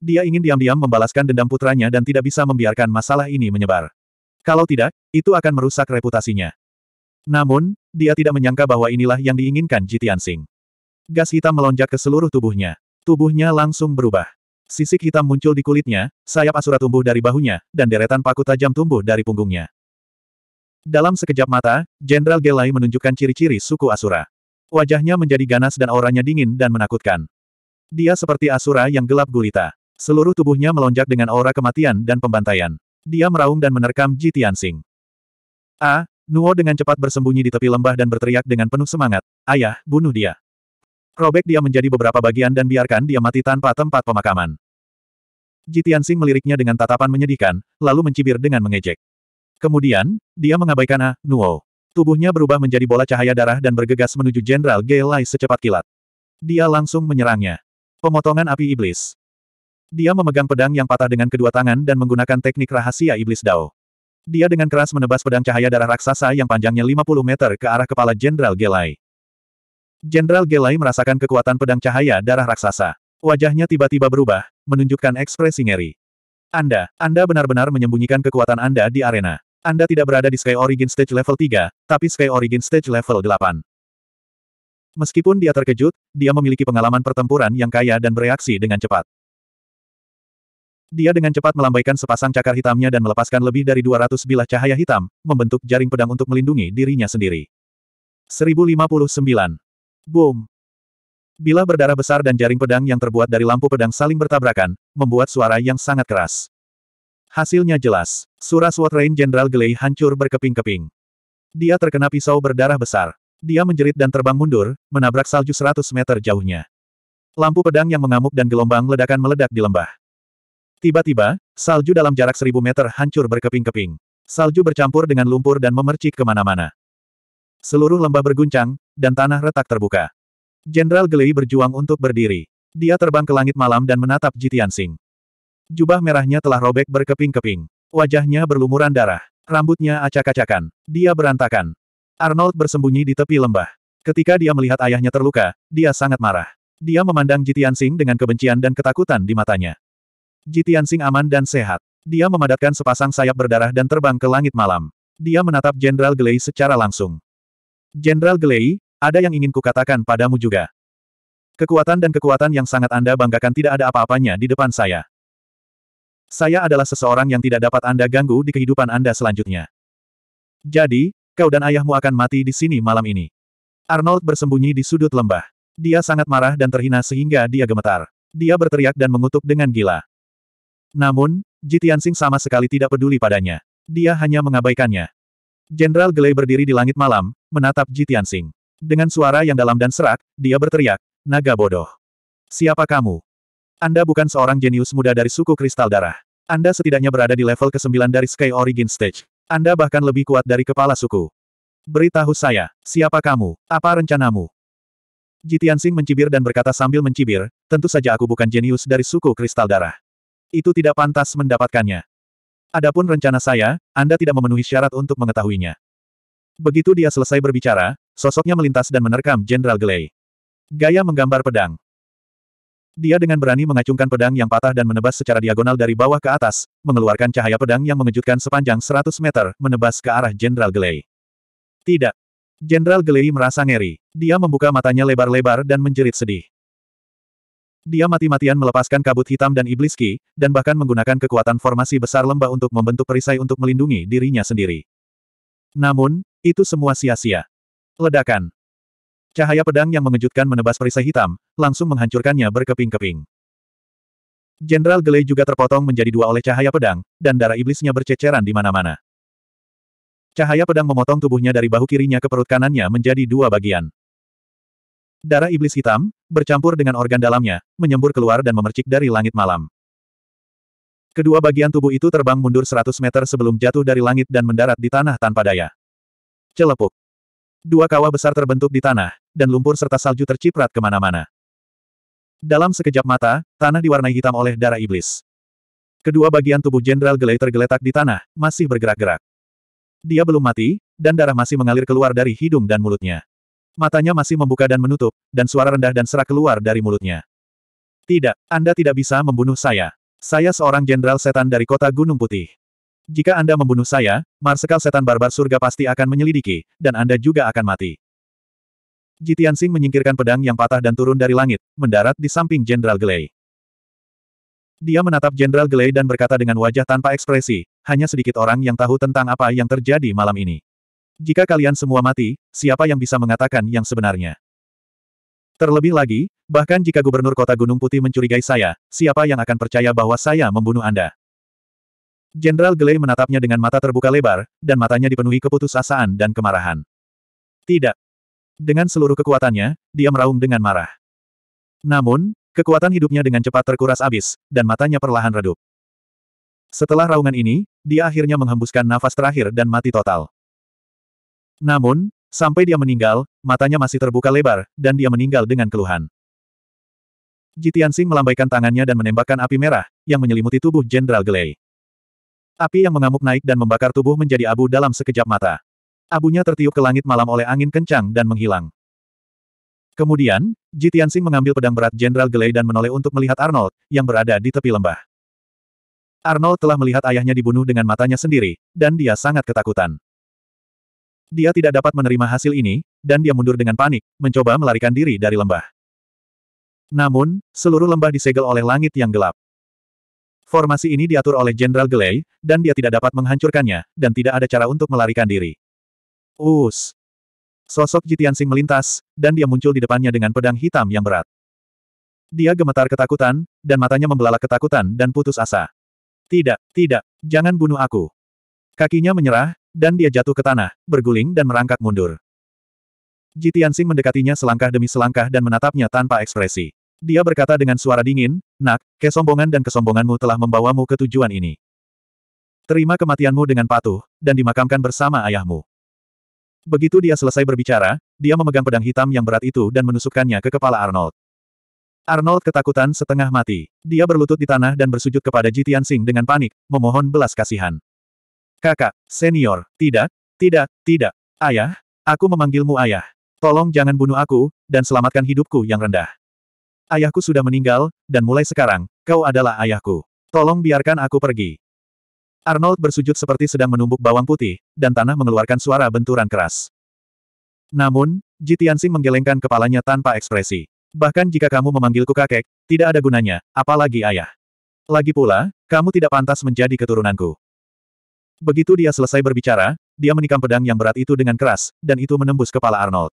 Speaker 1: Dia ingin diam-diam membalaskan dendam putranya dan tidak bisa membiarkan masalah ini menyebar. Kalau tidak, itu akan merusak reputasinya. Namun, dia tidak menyangka bahwa inilah yang diinginkan Jitian Sing. Gas hitam melonjak ke seluruh tubuhnya. Tubuhnya langsung berubah. Sisik hitam muncul di kulitnya, sayap asura tumbuh dari bahunya, dan deretan paku tajam tumbuh dari punggungnya. Dalam sekejap mata, Jenderal Gelai menunjukkan ciri-ciri suku Asura. Wajahnya menjadi ganas dan auranya dingin dan menakutkan. Dia seperti Asura yang gelap gulita. Seluruh tubuhnya melonjak dengan aura kematian dan pembantaian. Dia meraung dan menerkam Ji Tianxing. A. Ah, Nuo dengan cepat bersembunyi di tepi lembah dan berteriak dengan penuh semangat, Ayah, bunuh dia. Robek dia menjadi beberapa bagian dan biarkan dia mati tanpa tempat pemakaman. Ji Tianxing meliriknya dengan tatapan menyedihkan, lalu mencibir dengan mengejek. Kemudian, dia mengabaikan A, Nuo. Tubuhnya berubah menjadi bola cahaya darah dan bergegas menuju Jenderal Gelai secepat kilat. Dia langsung menyerangnya. Pemotongan api iblis. Dia memegang pedang yang patah dengan kedua tangan dan menggunakan teknik rahasia iblis Dao. Dia dengan keras menebas pedang cahaya darah raksasa yang panjangnya 50 meter ke arah kepala Jenderal Gelai. Jenderal Gelai merasakan kekuatan pedang cahaya darah raksasa. Wajahnya tiba-tiba berubah, menunjukkan ekspresi ngeri. Anda, Anda benar-benar menyembunyikan kekuatan Anda di arena. Anda tidak berada di Sky Origin Stage level 3, tapi Sky Origin Stage level 8. Meskipun dia terkejut, dia memiliki pengalaman pertempuran yang kaya dan bereaksi dengan cepat. Dia dengan cepat melambaikan sepasang cakar hitamnya dan melepaskan lebih dari 200 bilah cahaya hitam, membentuk jaring pedang untuk melindungi dirinya sendiri. 1059. Boom. Bilah berdarah besar dan jaring pedang yang terbuat dari lampu pedang saling bertabrakan, membuat suara yang sangat keras. Hasilnya jelas. Sword Rain Jenderal Gelei hancur berkeping-keping. Dia terkena pisau berdarah besar. Dia menjerit dan terbang mundur, menabrak salju 100 meter jauhnya. Lampu pedang yang mengamuk dan gelombang ledakan meledak di lembah. Tiba-tiba, salju dalam jarak 1000 meter hancur berkeping-keping. Salju bercampur dengan lumpur dan memercik kemana-mana. Seluruh lembah berguncang, dan tanah retak terbuka. Jenderal Gelei berjuang untuk berdiri. Dia terbang ke langit malam dan menatap Jitian Singh. Jubah merahnya telah robek berkeping-keping. Wajahnya berlumuran darah. Rambutnya acak-acakan. Dia berantakan. Arnold bersembunyi di tepi lembah. Ketika dia melihat ayahnya terluka, dia sangat marah. Dia memandang Jitian Sing dengan kebencian dan ketakutan di matanya. Jitian Sing aman dan sehat. Dia memadatkan sepasang sayap berdarah dan terbang ke langit malam. Dia menatap Jenderal Glei secara langsung. Jenderal Glei, ada yang ingin kukatakan padamu juga. Kekuatan dan kekuatan yang sangat Anda banggakan tidak ada apa-apanya di depan saya. Saya adalah seseorang yang tidak dapat Anda ganggu di kehidupan Anda selanjutnya. Jadi, kau dan ayahmu akan mati di sini malam ini. Arnold bersembunyi di sudut lembah. Dia sangat marah dan terhina sehingga dia gemetar. Dia berteriak dan mengutuk dengan gila. Namun, Jitian Singh sama sekali tidak peduli padanya. Dia hanya mengabaikannya. Jenderal Gele berdiri di langit malam, menatap Jitian Singh. Dengan suara yang dalam dan serak, dia berteriak, Naga bodoh. Siapa kamu? Anda bukan seorang jenius muda dari suku kristal darah. Anda setidaknya berada di level ke-9 dari Sky Origin Stage. Anda bahkan lebih kuat dari kepala suku. Beritahu saya, siapa kamu? Apa rencanamu? Jitian Sing mencibir dan berkata sambil mencibir, tentu saja aku bukan jenius dari suku kristal darah. Itu tidak pantas mendapatkannya. Adapun rencana saya, Anda tidak memenuhi syarat untuk mengetahuinya. Begitu dia selesai berbicara, sosoknya melintas dan menerkam Jenderal Gelei. Gaya menggambar pedang. Dia dengan berani mengacungkan pedang yang patah dan menebas secara diagonal dari bawah ke atas, mengeluarkan cahaya pedang yang mengejutkan sepanjang 100 meter, menebas ke arah Jenderal Gelei. Tidak. Jenderal Gelei merasa ngeri. Dia membuka matanya lebar-lebar dan menjerit sedih. Dia mati-matian melepaskan kabut hitam dan ibliski, dan bahkan menggunakan kekuatan formasi besar lembah untuk membentuk perisai untuk melindungi dirinya sendiri. Namun, itu semua sia-sia. Ledakan. Cahaya pedang yang mengejutkan menebas perisai hitam, langsung menghancurkannya berkeping-keping. Jenderal Gele juga terpotong menjadi dua oleh cahaya pedang, dan darah iblisnya berceceran di mana-mana. Cahaya pedang memotong tubuhnya dari bahu kirinya ke perut kanannya menjadi dua bagian. Darah iblis hitam, bercampur dengan organ dalamnya, menyembur keluar dan memercik dari langit malam. Kedua bagian tubuh itu terbang mundur 100 meter sebelum jatuh dari langit dan mendarat di tanah tanpa daya. Celepuk. Dua kawah besar terbentuk di tanah, dan lumpur serta salju terciprat kemana-mana. Dalam sekejap mata, tanah diwarnai hitam oleh darah iblis. Kedua bagian tubuh Jenderal Gelei tergeletak di tanah, masih bergerak-gerak. Dia belum mati, dan darah masih mengalir keluar dari hidung dan mulutnya. Matanya masih membuka dan menutup, dan suara rendah dan serak keluar dari mulutnya. Tidak, Anda tidak bisa membunuh saya. Saya seorang jenderal setan dari kota Gunung Putih. Jika Anda membunuh saya, Marsekal Setan Barbar Surga pasti akan menyelidiki, dan Anda juga akan mati. Jitian Sing menyingkirkan pedang yang patah dan turun dari langit, mendarat di samping Jenderal Gelei. Dia menatap Jenderal Gelei dan berkata dengan wajah tanpa ekspresi, hanya sedikit orang yang tahu tentang apa yang terjadi malam ini. Jika kalian semua mati, siapa yang bisa mengatakan yang sebenarnya? Terlebih lagi, bahkan jika Gubernur Kota Gunung Putih mencurigai saya, siapa yang akan percaya bahwa saya membunuh Anda? Jenderal Gelei menatapnya dengan mata terbuka lebar, dan matanya dipenuhi keputusasaan dan kemarahan. Tidak, dengan seluruh kekuatannya, dia meraung dengan marah. Namun, kekuatan hidupnya dengan cepat terkuras abis, dan matanya perlahan redup. Setelah raungan ini, dia akhirnya menghembuskan nafas terakhir dan mati total. Namun, sampai dia meninggal, matanya masih terbuka lebar, dan dia meninggal dengan keluhan. Jitian Jitiansing melambaikan tangannya dan menembakkan api merah, yang menyelimuti tubuh Jenderal Gelei. Api yang mengamuk naik dan membakar tubuh menjadi abu dalam sekejap mata. Abunya tertiup ke langit malam oleh angin kencang dan menghilang. Kemudian, Ji Tianxing mengambil pedang berat Jenderal Gelei dan menoleh untuk melihat Arnold, yang berada di tepi lembah. Arnold telah melihat ayahnya dibunuh dengan matanya sendiri, dan dia sangat ketakutan. Dia tidak dapat menerima hasil ini, dan dia mundur dengan panik, mencoba melarikan diri dari lembah. Namun, seluruh lembah disegel oleh langit yang gelap. Formasi ini diatur oleh Jenderal Gelei, dan dia tidak dapat menghancurkannya, dan tidak ada cara untuk melarikan diri. Us. Sosok Jitian Sing melintas, dan dia muncul di depannya dengan pedang hitam yang berat. Dia gemetar ketakutan, dan matanya membelalak ketakutan dan putus asa. Tidak, tidak, jangan bunuh aku. Kakinya menyerah, dan dia jatuh ke tanah, berguling dan merangkak mundur. Jitian Sing mendekatinya selangkah demi selangkah dan menatapnya tanpa ekspresi. Dia berkata dengan suara dingin, Nak, kesombongan dan kesombonganmu telah membawamu ke tujuan ini. Terima kematianmu dengan patuh, dan dimakamkan bersama ayahmu. Begitu dia selesai berbicara, dia memegang pedang hitam yang berat itu dan menusukkannya ke kepala Arnold. Arnold ketakutan setengah mati. Dia berlutut di tanah dan bersujud kepada Jitian Singh dengan panik, memohon belas kasihan. Kakak, senior, tidak, tidak, tidak. Ayah, aku memanggilmu ayah. Tolong jangan bunuh aku, dan selamatkan hidupku yang rendah. Ayahku sudah meninggal, dan mulai sekarang, kau adalah ayahku. Tolong biarkan aku pergi. Arnold bersujud seperti sedang menumbuk bawang putih, dan tanah mengeluarkan suara benturan keras. Namun, Jitiansing menggelengkan kepalanya tanpa ekspresi. Bahkan jika kamu memanggilku kakek, tidak ada gunanya, apalagi ayah. Lagi pula, kamu tidak pantas menjadi keturunanku. Begitu dia selesai berbicara, dia menikam pedang yang berat itu dengan keras, dan itu menembus kepala Arnold.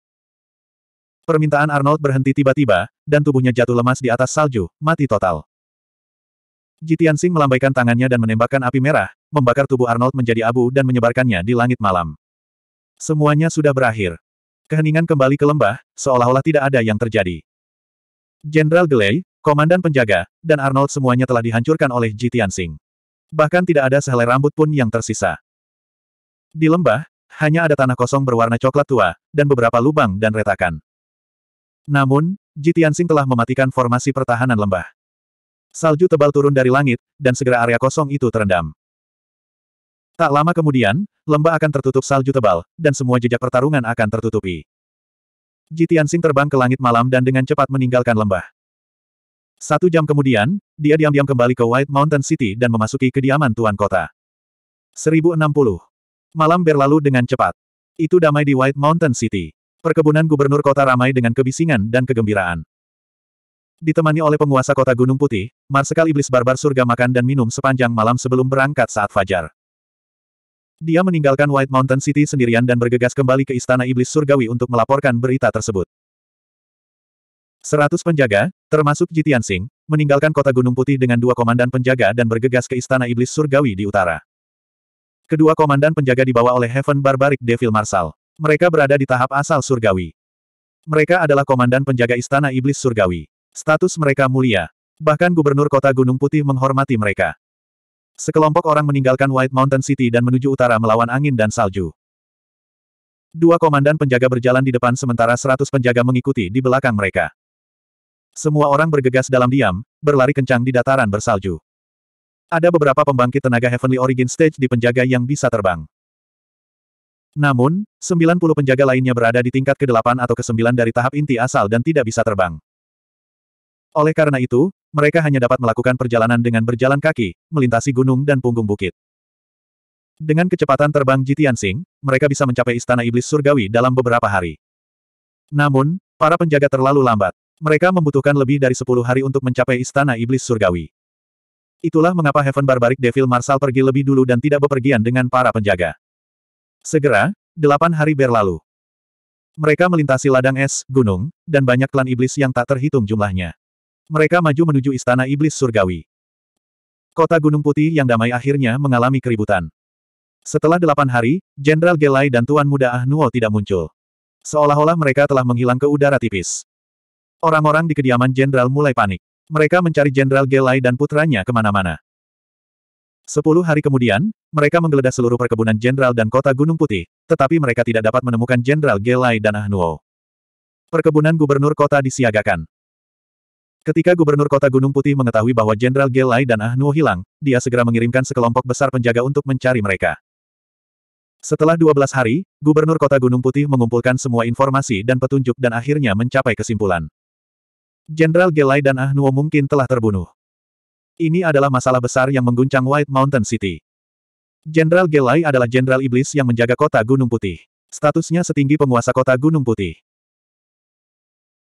Speaker 1: Permintaan Arnold berhenti tiba-tiba, dan tubuhnya jatuh lemas di atas salju, mati total. Jitiansing melambaikan tangannya dan menembakkan api merah, membakar tubuh Arnold menjadi abu dan menyebarkannya di langit malam. Semuanya sudah berakhir. Keheningan kembali ke lembah, seolah-olah tidak ada yang terjadi. Jenderal Gley, Komandan penjaga, dan Arnold semuanya telah dihancurkan oleh Ji Tianxing. Bahkan tidak ada sehelai rambut pun yang tersisa. Di lembah, hanya ada tanah kosong berwarna coklat tua, dan beberapa lubang dan retakan. Namun, Ji Tianxing telah mematikan formasi pertahanan lembah. Salju tebal turun dari langit, dan segera area kosong itu terendam. Tak lama kemudian, lembah akan tertutup salju tebal, dan semua jejak pertarungan akan tertutupi. Jitiansing terbang ke langit malam dan dengan cepat meninggalkan lembah. Satu jam kemudian, dia diam-diam kembali ke White Mountain City dan memasuki kediaman Tuan Kota. 1060. Malam berlalu dengan cepat. Itu damai di White Mountain City. Perkebunan gubernur kota ramai dengan kebisingan dan kegembiraan. Ditemani oleh penguasa kota Gunung Putih, Marsekal Iblis Barbar Surga makan dan minum sepanjang malam sebelum berangkat saat fajar. Dia meninggalkan White Mountain City sendirian dan bergegas kembali ke Istana Iblis Surgawi untuk melaporkan berita tersebut. Seratus penjaga, termasuk Jitian Singh, meninggalkan kota Gunung Putih dengan dua komandan penjaga dan bergegas ke Istana Iblis Surgawi di utara. Kedua komandan penjaga dibawa oleh Heaven Barbaric Devil Marshal. Mereka berada di tahap asal surgawi. Mereka adalah komandan penjaga Istana Iblis Surgawi. Status mereka mulia. Bahkan gubernur kota Gunung Putih menghormati mereka. Sekelompok orang meninggalkan White Mountain City dan menuju utara melawan angin dan salju. Dua komandan penjaga berjalan di depan sementara seratus penjaga mengikuti di belakang mereka. Semua orang bergegas dalam diam, berlari kencang di dataran bersalju. Ada beberapa pembangkit tenaga Heavenly Origin Stage di penjaga yang bisa terbang. Namun, 90 penjaga lainnya berada di tingkat ke-8 atau ke-9 dari tahap inti asal dan tidak bisa terbang. Oleh karena itu, mereka hanya dapat melakukan perjalanan dengan berjalan kaki, melintasi gunung dan punggung bukit. Dengan kecepatan terbang Jitian Sing, mereka bisa mencapai istana iblis surgawi dalam beberapa hari. Namun, para penjaga terlalu lambat. Mereka membutuhkan lebih dari 10 hari untuk mencapai istana iblis surgawi. Itulah mengapa Heaven Barbaric Devil Marshal pergi lebih dulu dan tidak bepergian dengan para penjaga. Segera, delapan hari berlalu. Mereka melintasi ladang es, gunung, dan banyak klan iblis yang tak terhitung jumlahnya. Mereka maju menuju Istana Iblis Surgawi. Kota Gunung Putih yang damai akhirnya mengalami keributan. Setelah delapan hari, Jenderal Gelai dan Tuan Muda Ahnuo tidak muncul. Seolah-olah mereka telah menghilang ke udara tipis. Orang-orang di kediaman Jenderal mulai panik. Mereka mencari Jenderal Gelai dan putranya kemana-mana. Sepuluh hari kemudian, mereka menggeledah seluruh perkebunan Jenderal dan kota Gunung Putih, tetapi mereka tidak dapat menemukan Jenderal Gelai dan Ahnuo. Perkebunan gubernur kota disiagakan. Ketika Gubernur Kota Gunung Putih mengetahui bahwa Jenderal Gelai dan Ah hilang, dia segera mengirimkan sekelompok besar penjaga untuk mencari mereka. Setelah 12 hari, Gubernur Kota Gunung Putih mengumpulkan semua informasi dan petunjuk dan akhirnya mencapai kesimpulan. Jenderal Gelai dan Ah mungkin telah terbunuh. Ini adalah masalah besar yang mengguncang White Mountain City. Jenderal Gelai adalah jenderal iblis yang menjaga kota Gunung Putih. Statusnya setinggi penguasa kota Gunung Putih.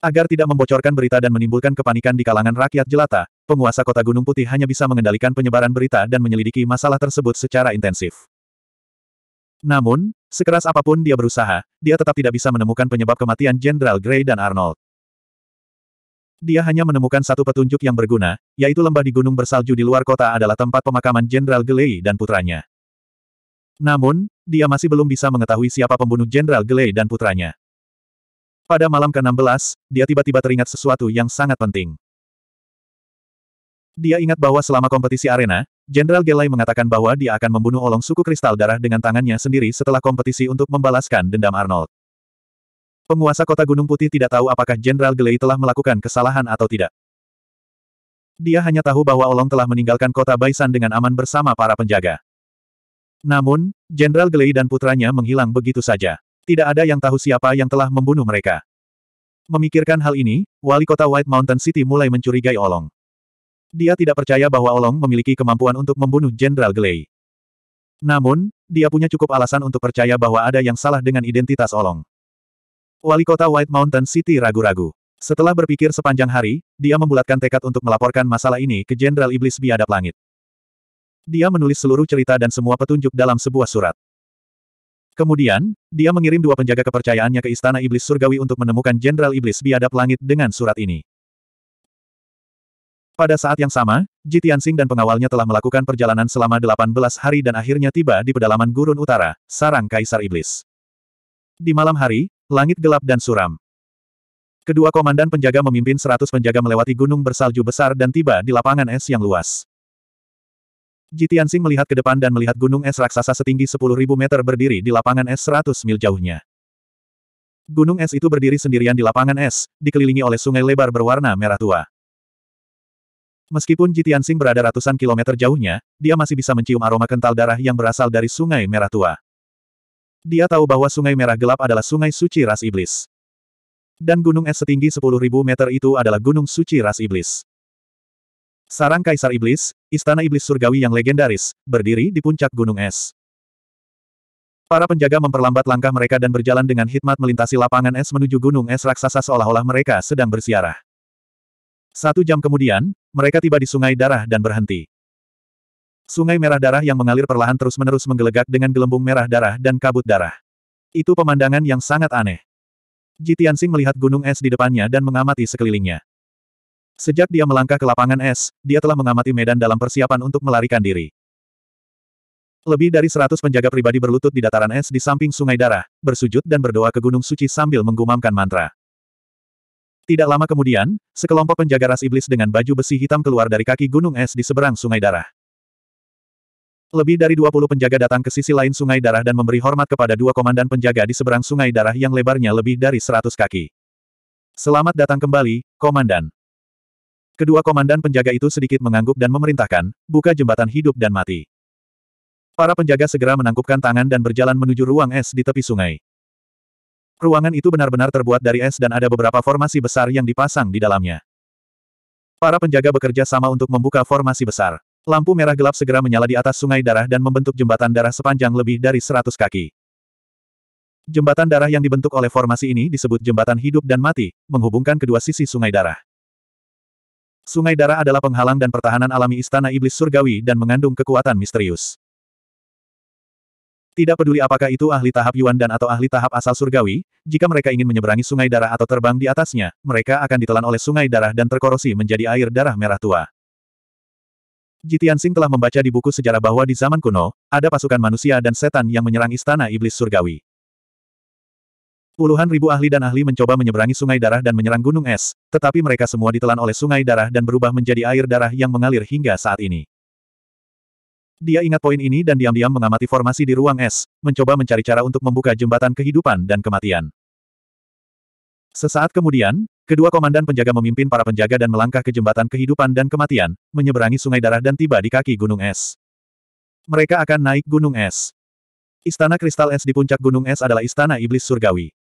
Speaker 1: Agar tidak membocorkan berita dan menimbulkan kepanikan di kalangan rakyat jelata, penguasa kota Gunung Putih hanya bisa mengendalikan penyebaran berita dan menyelidiki masalah tersebut secara intensif. Namun, sekeras apapun dia berusaha, dia tetap tidak bisa menemukan penyebab kematian Jenderal Grey dan Arnold. Dia hanya menemukan satu petunjuk yang berguna, yaitu lembah di gunung bersalju di luar kota adalah tempat pemakaman Jenderal Gley dan putranya. Namun, dia masih belum bisa mengetahui siapa pembunuh Jenderal Gley dan putranya. Pada malam ke-16, dia tiba-tiba teringat sesuatu yang sangat penting. Dia ingat bahwa selama kompetisi arena, Jenderal Gelai mengatakan bahwa dia akan membunuh olong suku kristal darah dengan tangannya sendiri setelah kompetisi untuk membalaskan dendam Arnold. Penguasa kota Gunung Putih tidak tahu apakah Jenderal Gelai telah melakukan kesalahan atau tidak. Dia hanya tahu bahwa Olong telah meninggalkan kota Baisan dengan aman bersama para penjaga. Namun, Jenderal Gelai dan putranya menghilang begitu saja. Tidak ada yang tahu siapa yang telah membunuh mereka. Memikirkan hal ini, wali kota White Mountain City mulai mencurigai Olong. Dia tidak percaya bahwa Olong memiliki kemampuan untuk membunuh Jenderal Glei. Namun, dia punya cukup alasan untuk percaya bahwa ada yang salah dengan identitas Olong. Wali kota White Mountain City ragu-ragu. Setelah berpikir sepanjang hari, dia membulatkan tekad untuk melaporkan masalah ini ke Jenderal Iblis Biadab Langit. Dia menulis seluruh cerita dan semua petunjuk dalam sebuah surat. Kemudian, dia mengirim dua penjaga kepercayaannya ke Istana Iblis Surgawi untuk menemukan Jenderal Iblis Biadab Langit dengan surat ini. Pada saat yang sama, Jitian dan pengawalnya telah melakukan perjalanan selama 18 hari dan akhirnya tiba di pedalaman gurun utara, sarang Kaisar Iblis. Di malam hari, langit gelap dan suram. Kedua komandan penjaga memimpin 100 penjaga melewati gunung bersalju besar dan tiba di lapangan es yang luas. Jitiansing melihat ke depan dan melihat gunung es raksasa setinggi 10.000 meter berdiri di lapangan es 100 mil jauhnya. Gunung es itu berdiri sendirian di lapangan es, dikelilingi oleh sungai lebar berwarna merah tua. Meskipun Jitiansing berada ratusan kilometer jauhnya, dia masih bisa mencium aroma kental darah yang berasal dari sungai merah tua. Dia tahu bahwa sungai merah gelap adalah sungai suci ras iblis. Dan gunung es setinggi 10.000 meter itu adalah gunung suci ras iblis. Sarang Kaisar Iblis, Istana Iblis Surgawi yang legendaris, berdiri di puncak gunung es. Para penjaga memperlambat langkah mereka dan berjalan dengan hikmat melintasi lapangan es menuju gunung es raksasa seolah-olah mereka sedang bersiarah. Satu jam kemudian, mereka tiba di Sungai Darah dan berhenti. Sungai merah darah yang mengalir perlahan terus-menerus menggelegak dengan gelembung merah darah dan kabut darah. Itu pemandangan yang sangat aneh. Jitiansing melihat gunung es di depannya dan mengamati sekelilingnya. Sejak dia melangkah ke lapangan es, dia telah mengamati medan dalam persiapan untuk melarikan diri. Lebih dari seratus penjaga pribadi berlutut di dataran es di samping sungai darah, bersujud dan berdoa ke Gunung Suci sambil menggumamkan mantra. Tidak lama kemudian, sekelompok penjaga ras iblis dengan baju besi hitam keluar dari kaki gunung es di seberang sungai darah. Lebih dari 20 penjaga datang ke sisi lain sungai darah dan memberi hormat kepada dua komandan penjaga di seberang sungai darah yang lebarnya lebih dari 100 kaki. Selamat datang kembali, komandan. Kedua komandan penjaga itu sedikit mengangguk dan memerintahkan, buka jembatan hidup dan mati. Para penjaga segera menangkupkan tangan dan berjalan menuju ruang es di tepi sungai. Ruangan itu benar-benar terbuat dari es dan ada beberapa formasi besar yang dipasang di dalamnya. Para penjaga bekerja sama untuk membuka formasi besar. Lampu merah gelap segera menyala di atas sungai darah dan membentuk jembatan darah sepanjang lebih dari 100 kaki. Jembatan darah yang dibentuk oleh formasi ini disebut jembatan hidup dan mati, menghubungkan kedua sisi sungai darah. Sungai darah adalah penghalang dan pertahanan alami istana iblis surgawi dan mengandung kekuatan misterius. Tidak peduli apakah itu ahli tahap Yuan dan atau ahli tahap asal surgawi, jika mereka ingin menyeberangi sungai darah atau terbang di atasnya, mereka akan ditelan oleh sungai darah dan terkorosi menjadi air darah merah tua. Jitian Sing telah membaca di buku sejarah bahwa di zaman kuno, ada pasukan manusia dan setan yang menyerang istana iblis surgawi. Puluhan ribu ahli dan ahli mencoba menyeberangi sungai darah dan menyerang gunung es, tetapi mereka semua ditelan oleh sungai darah dan berubah menjadi air darah yang mengalir hingga saat ini. Dia ingat poin ini dan diam-diam mengamati formasi di ruang es, mencoba mencari cara untuk membuka jembatan kehidupan dan kematian. Sesaat kemudian, kedua komandan penjaga memimpin para penjaga dan melangkah ke jembatan kehidupan dan kematian, menyeberangi sungai darah dan tiba di kaki gunung es. Mereka akan naik gunung es. Istana kristal es di puncak gunung es adalah istana iblis surgawi.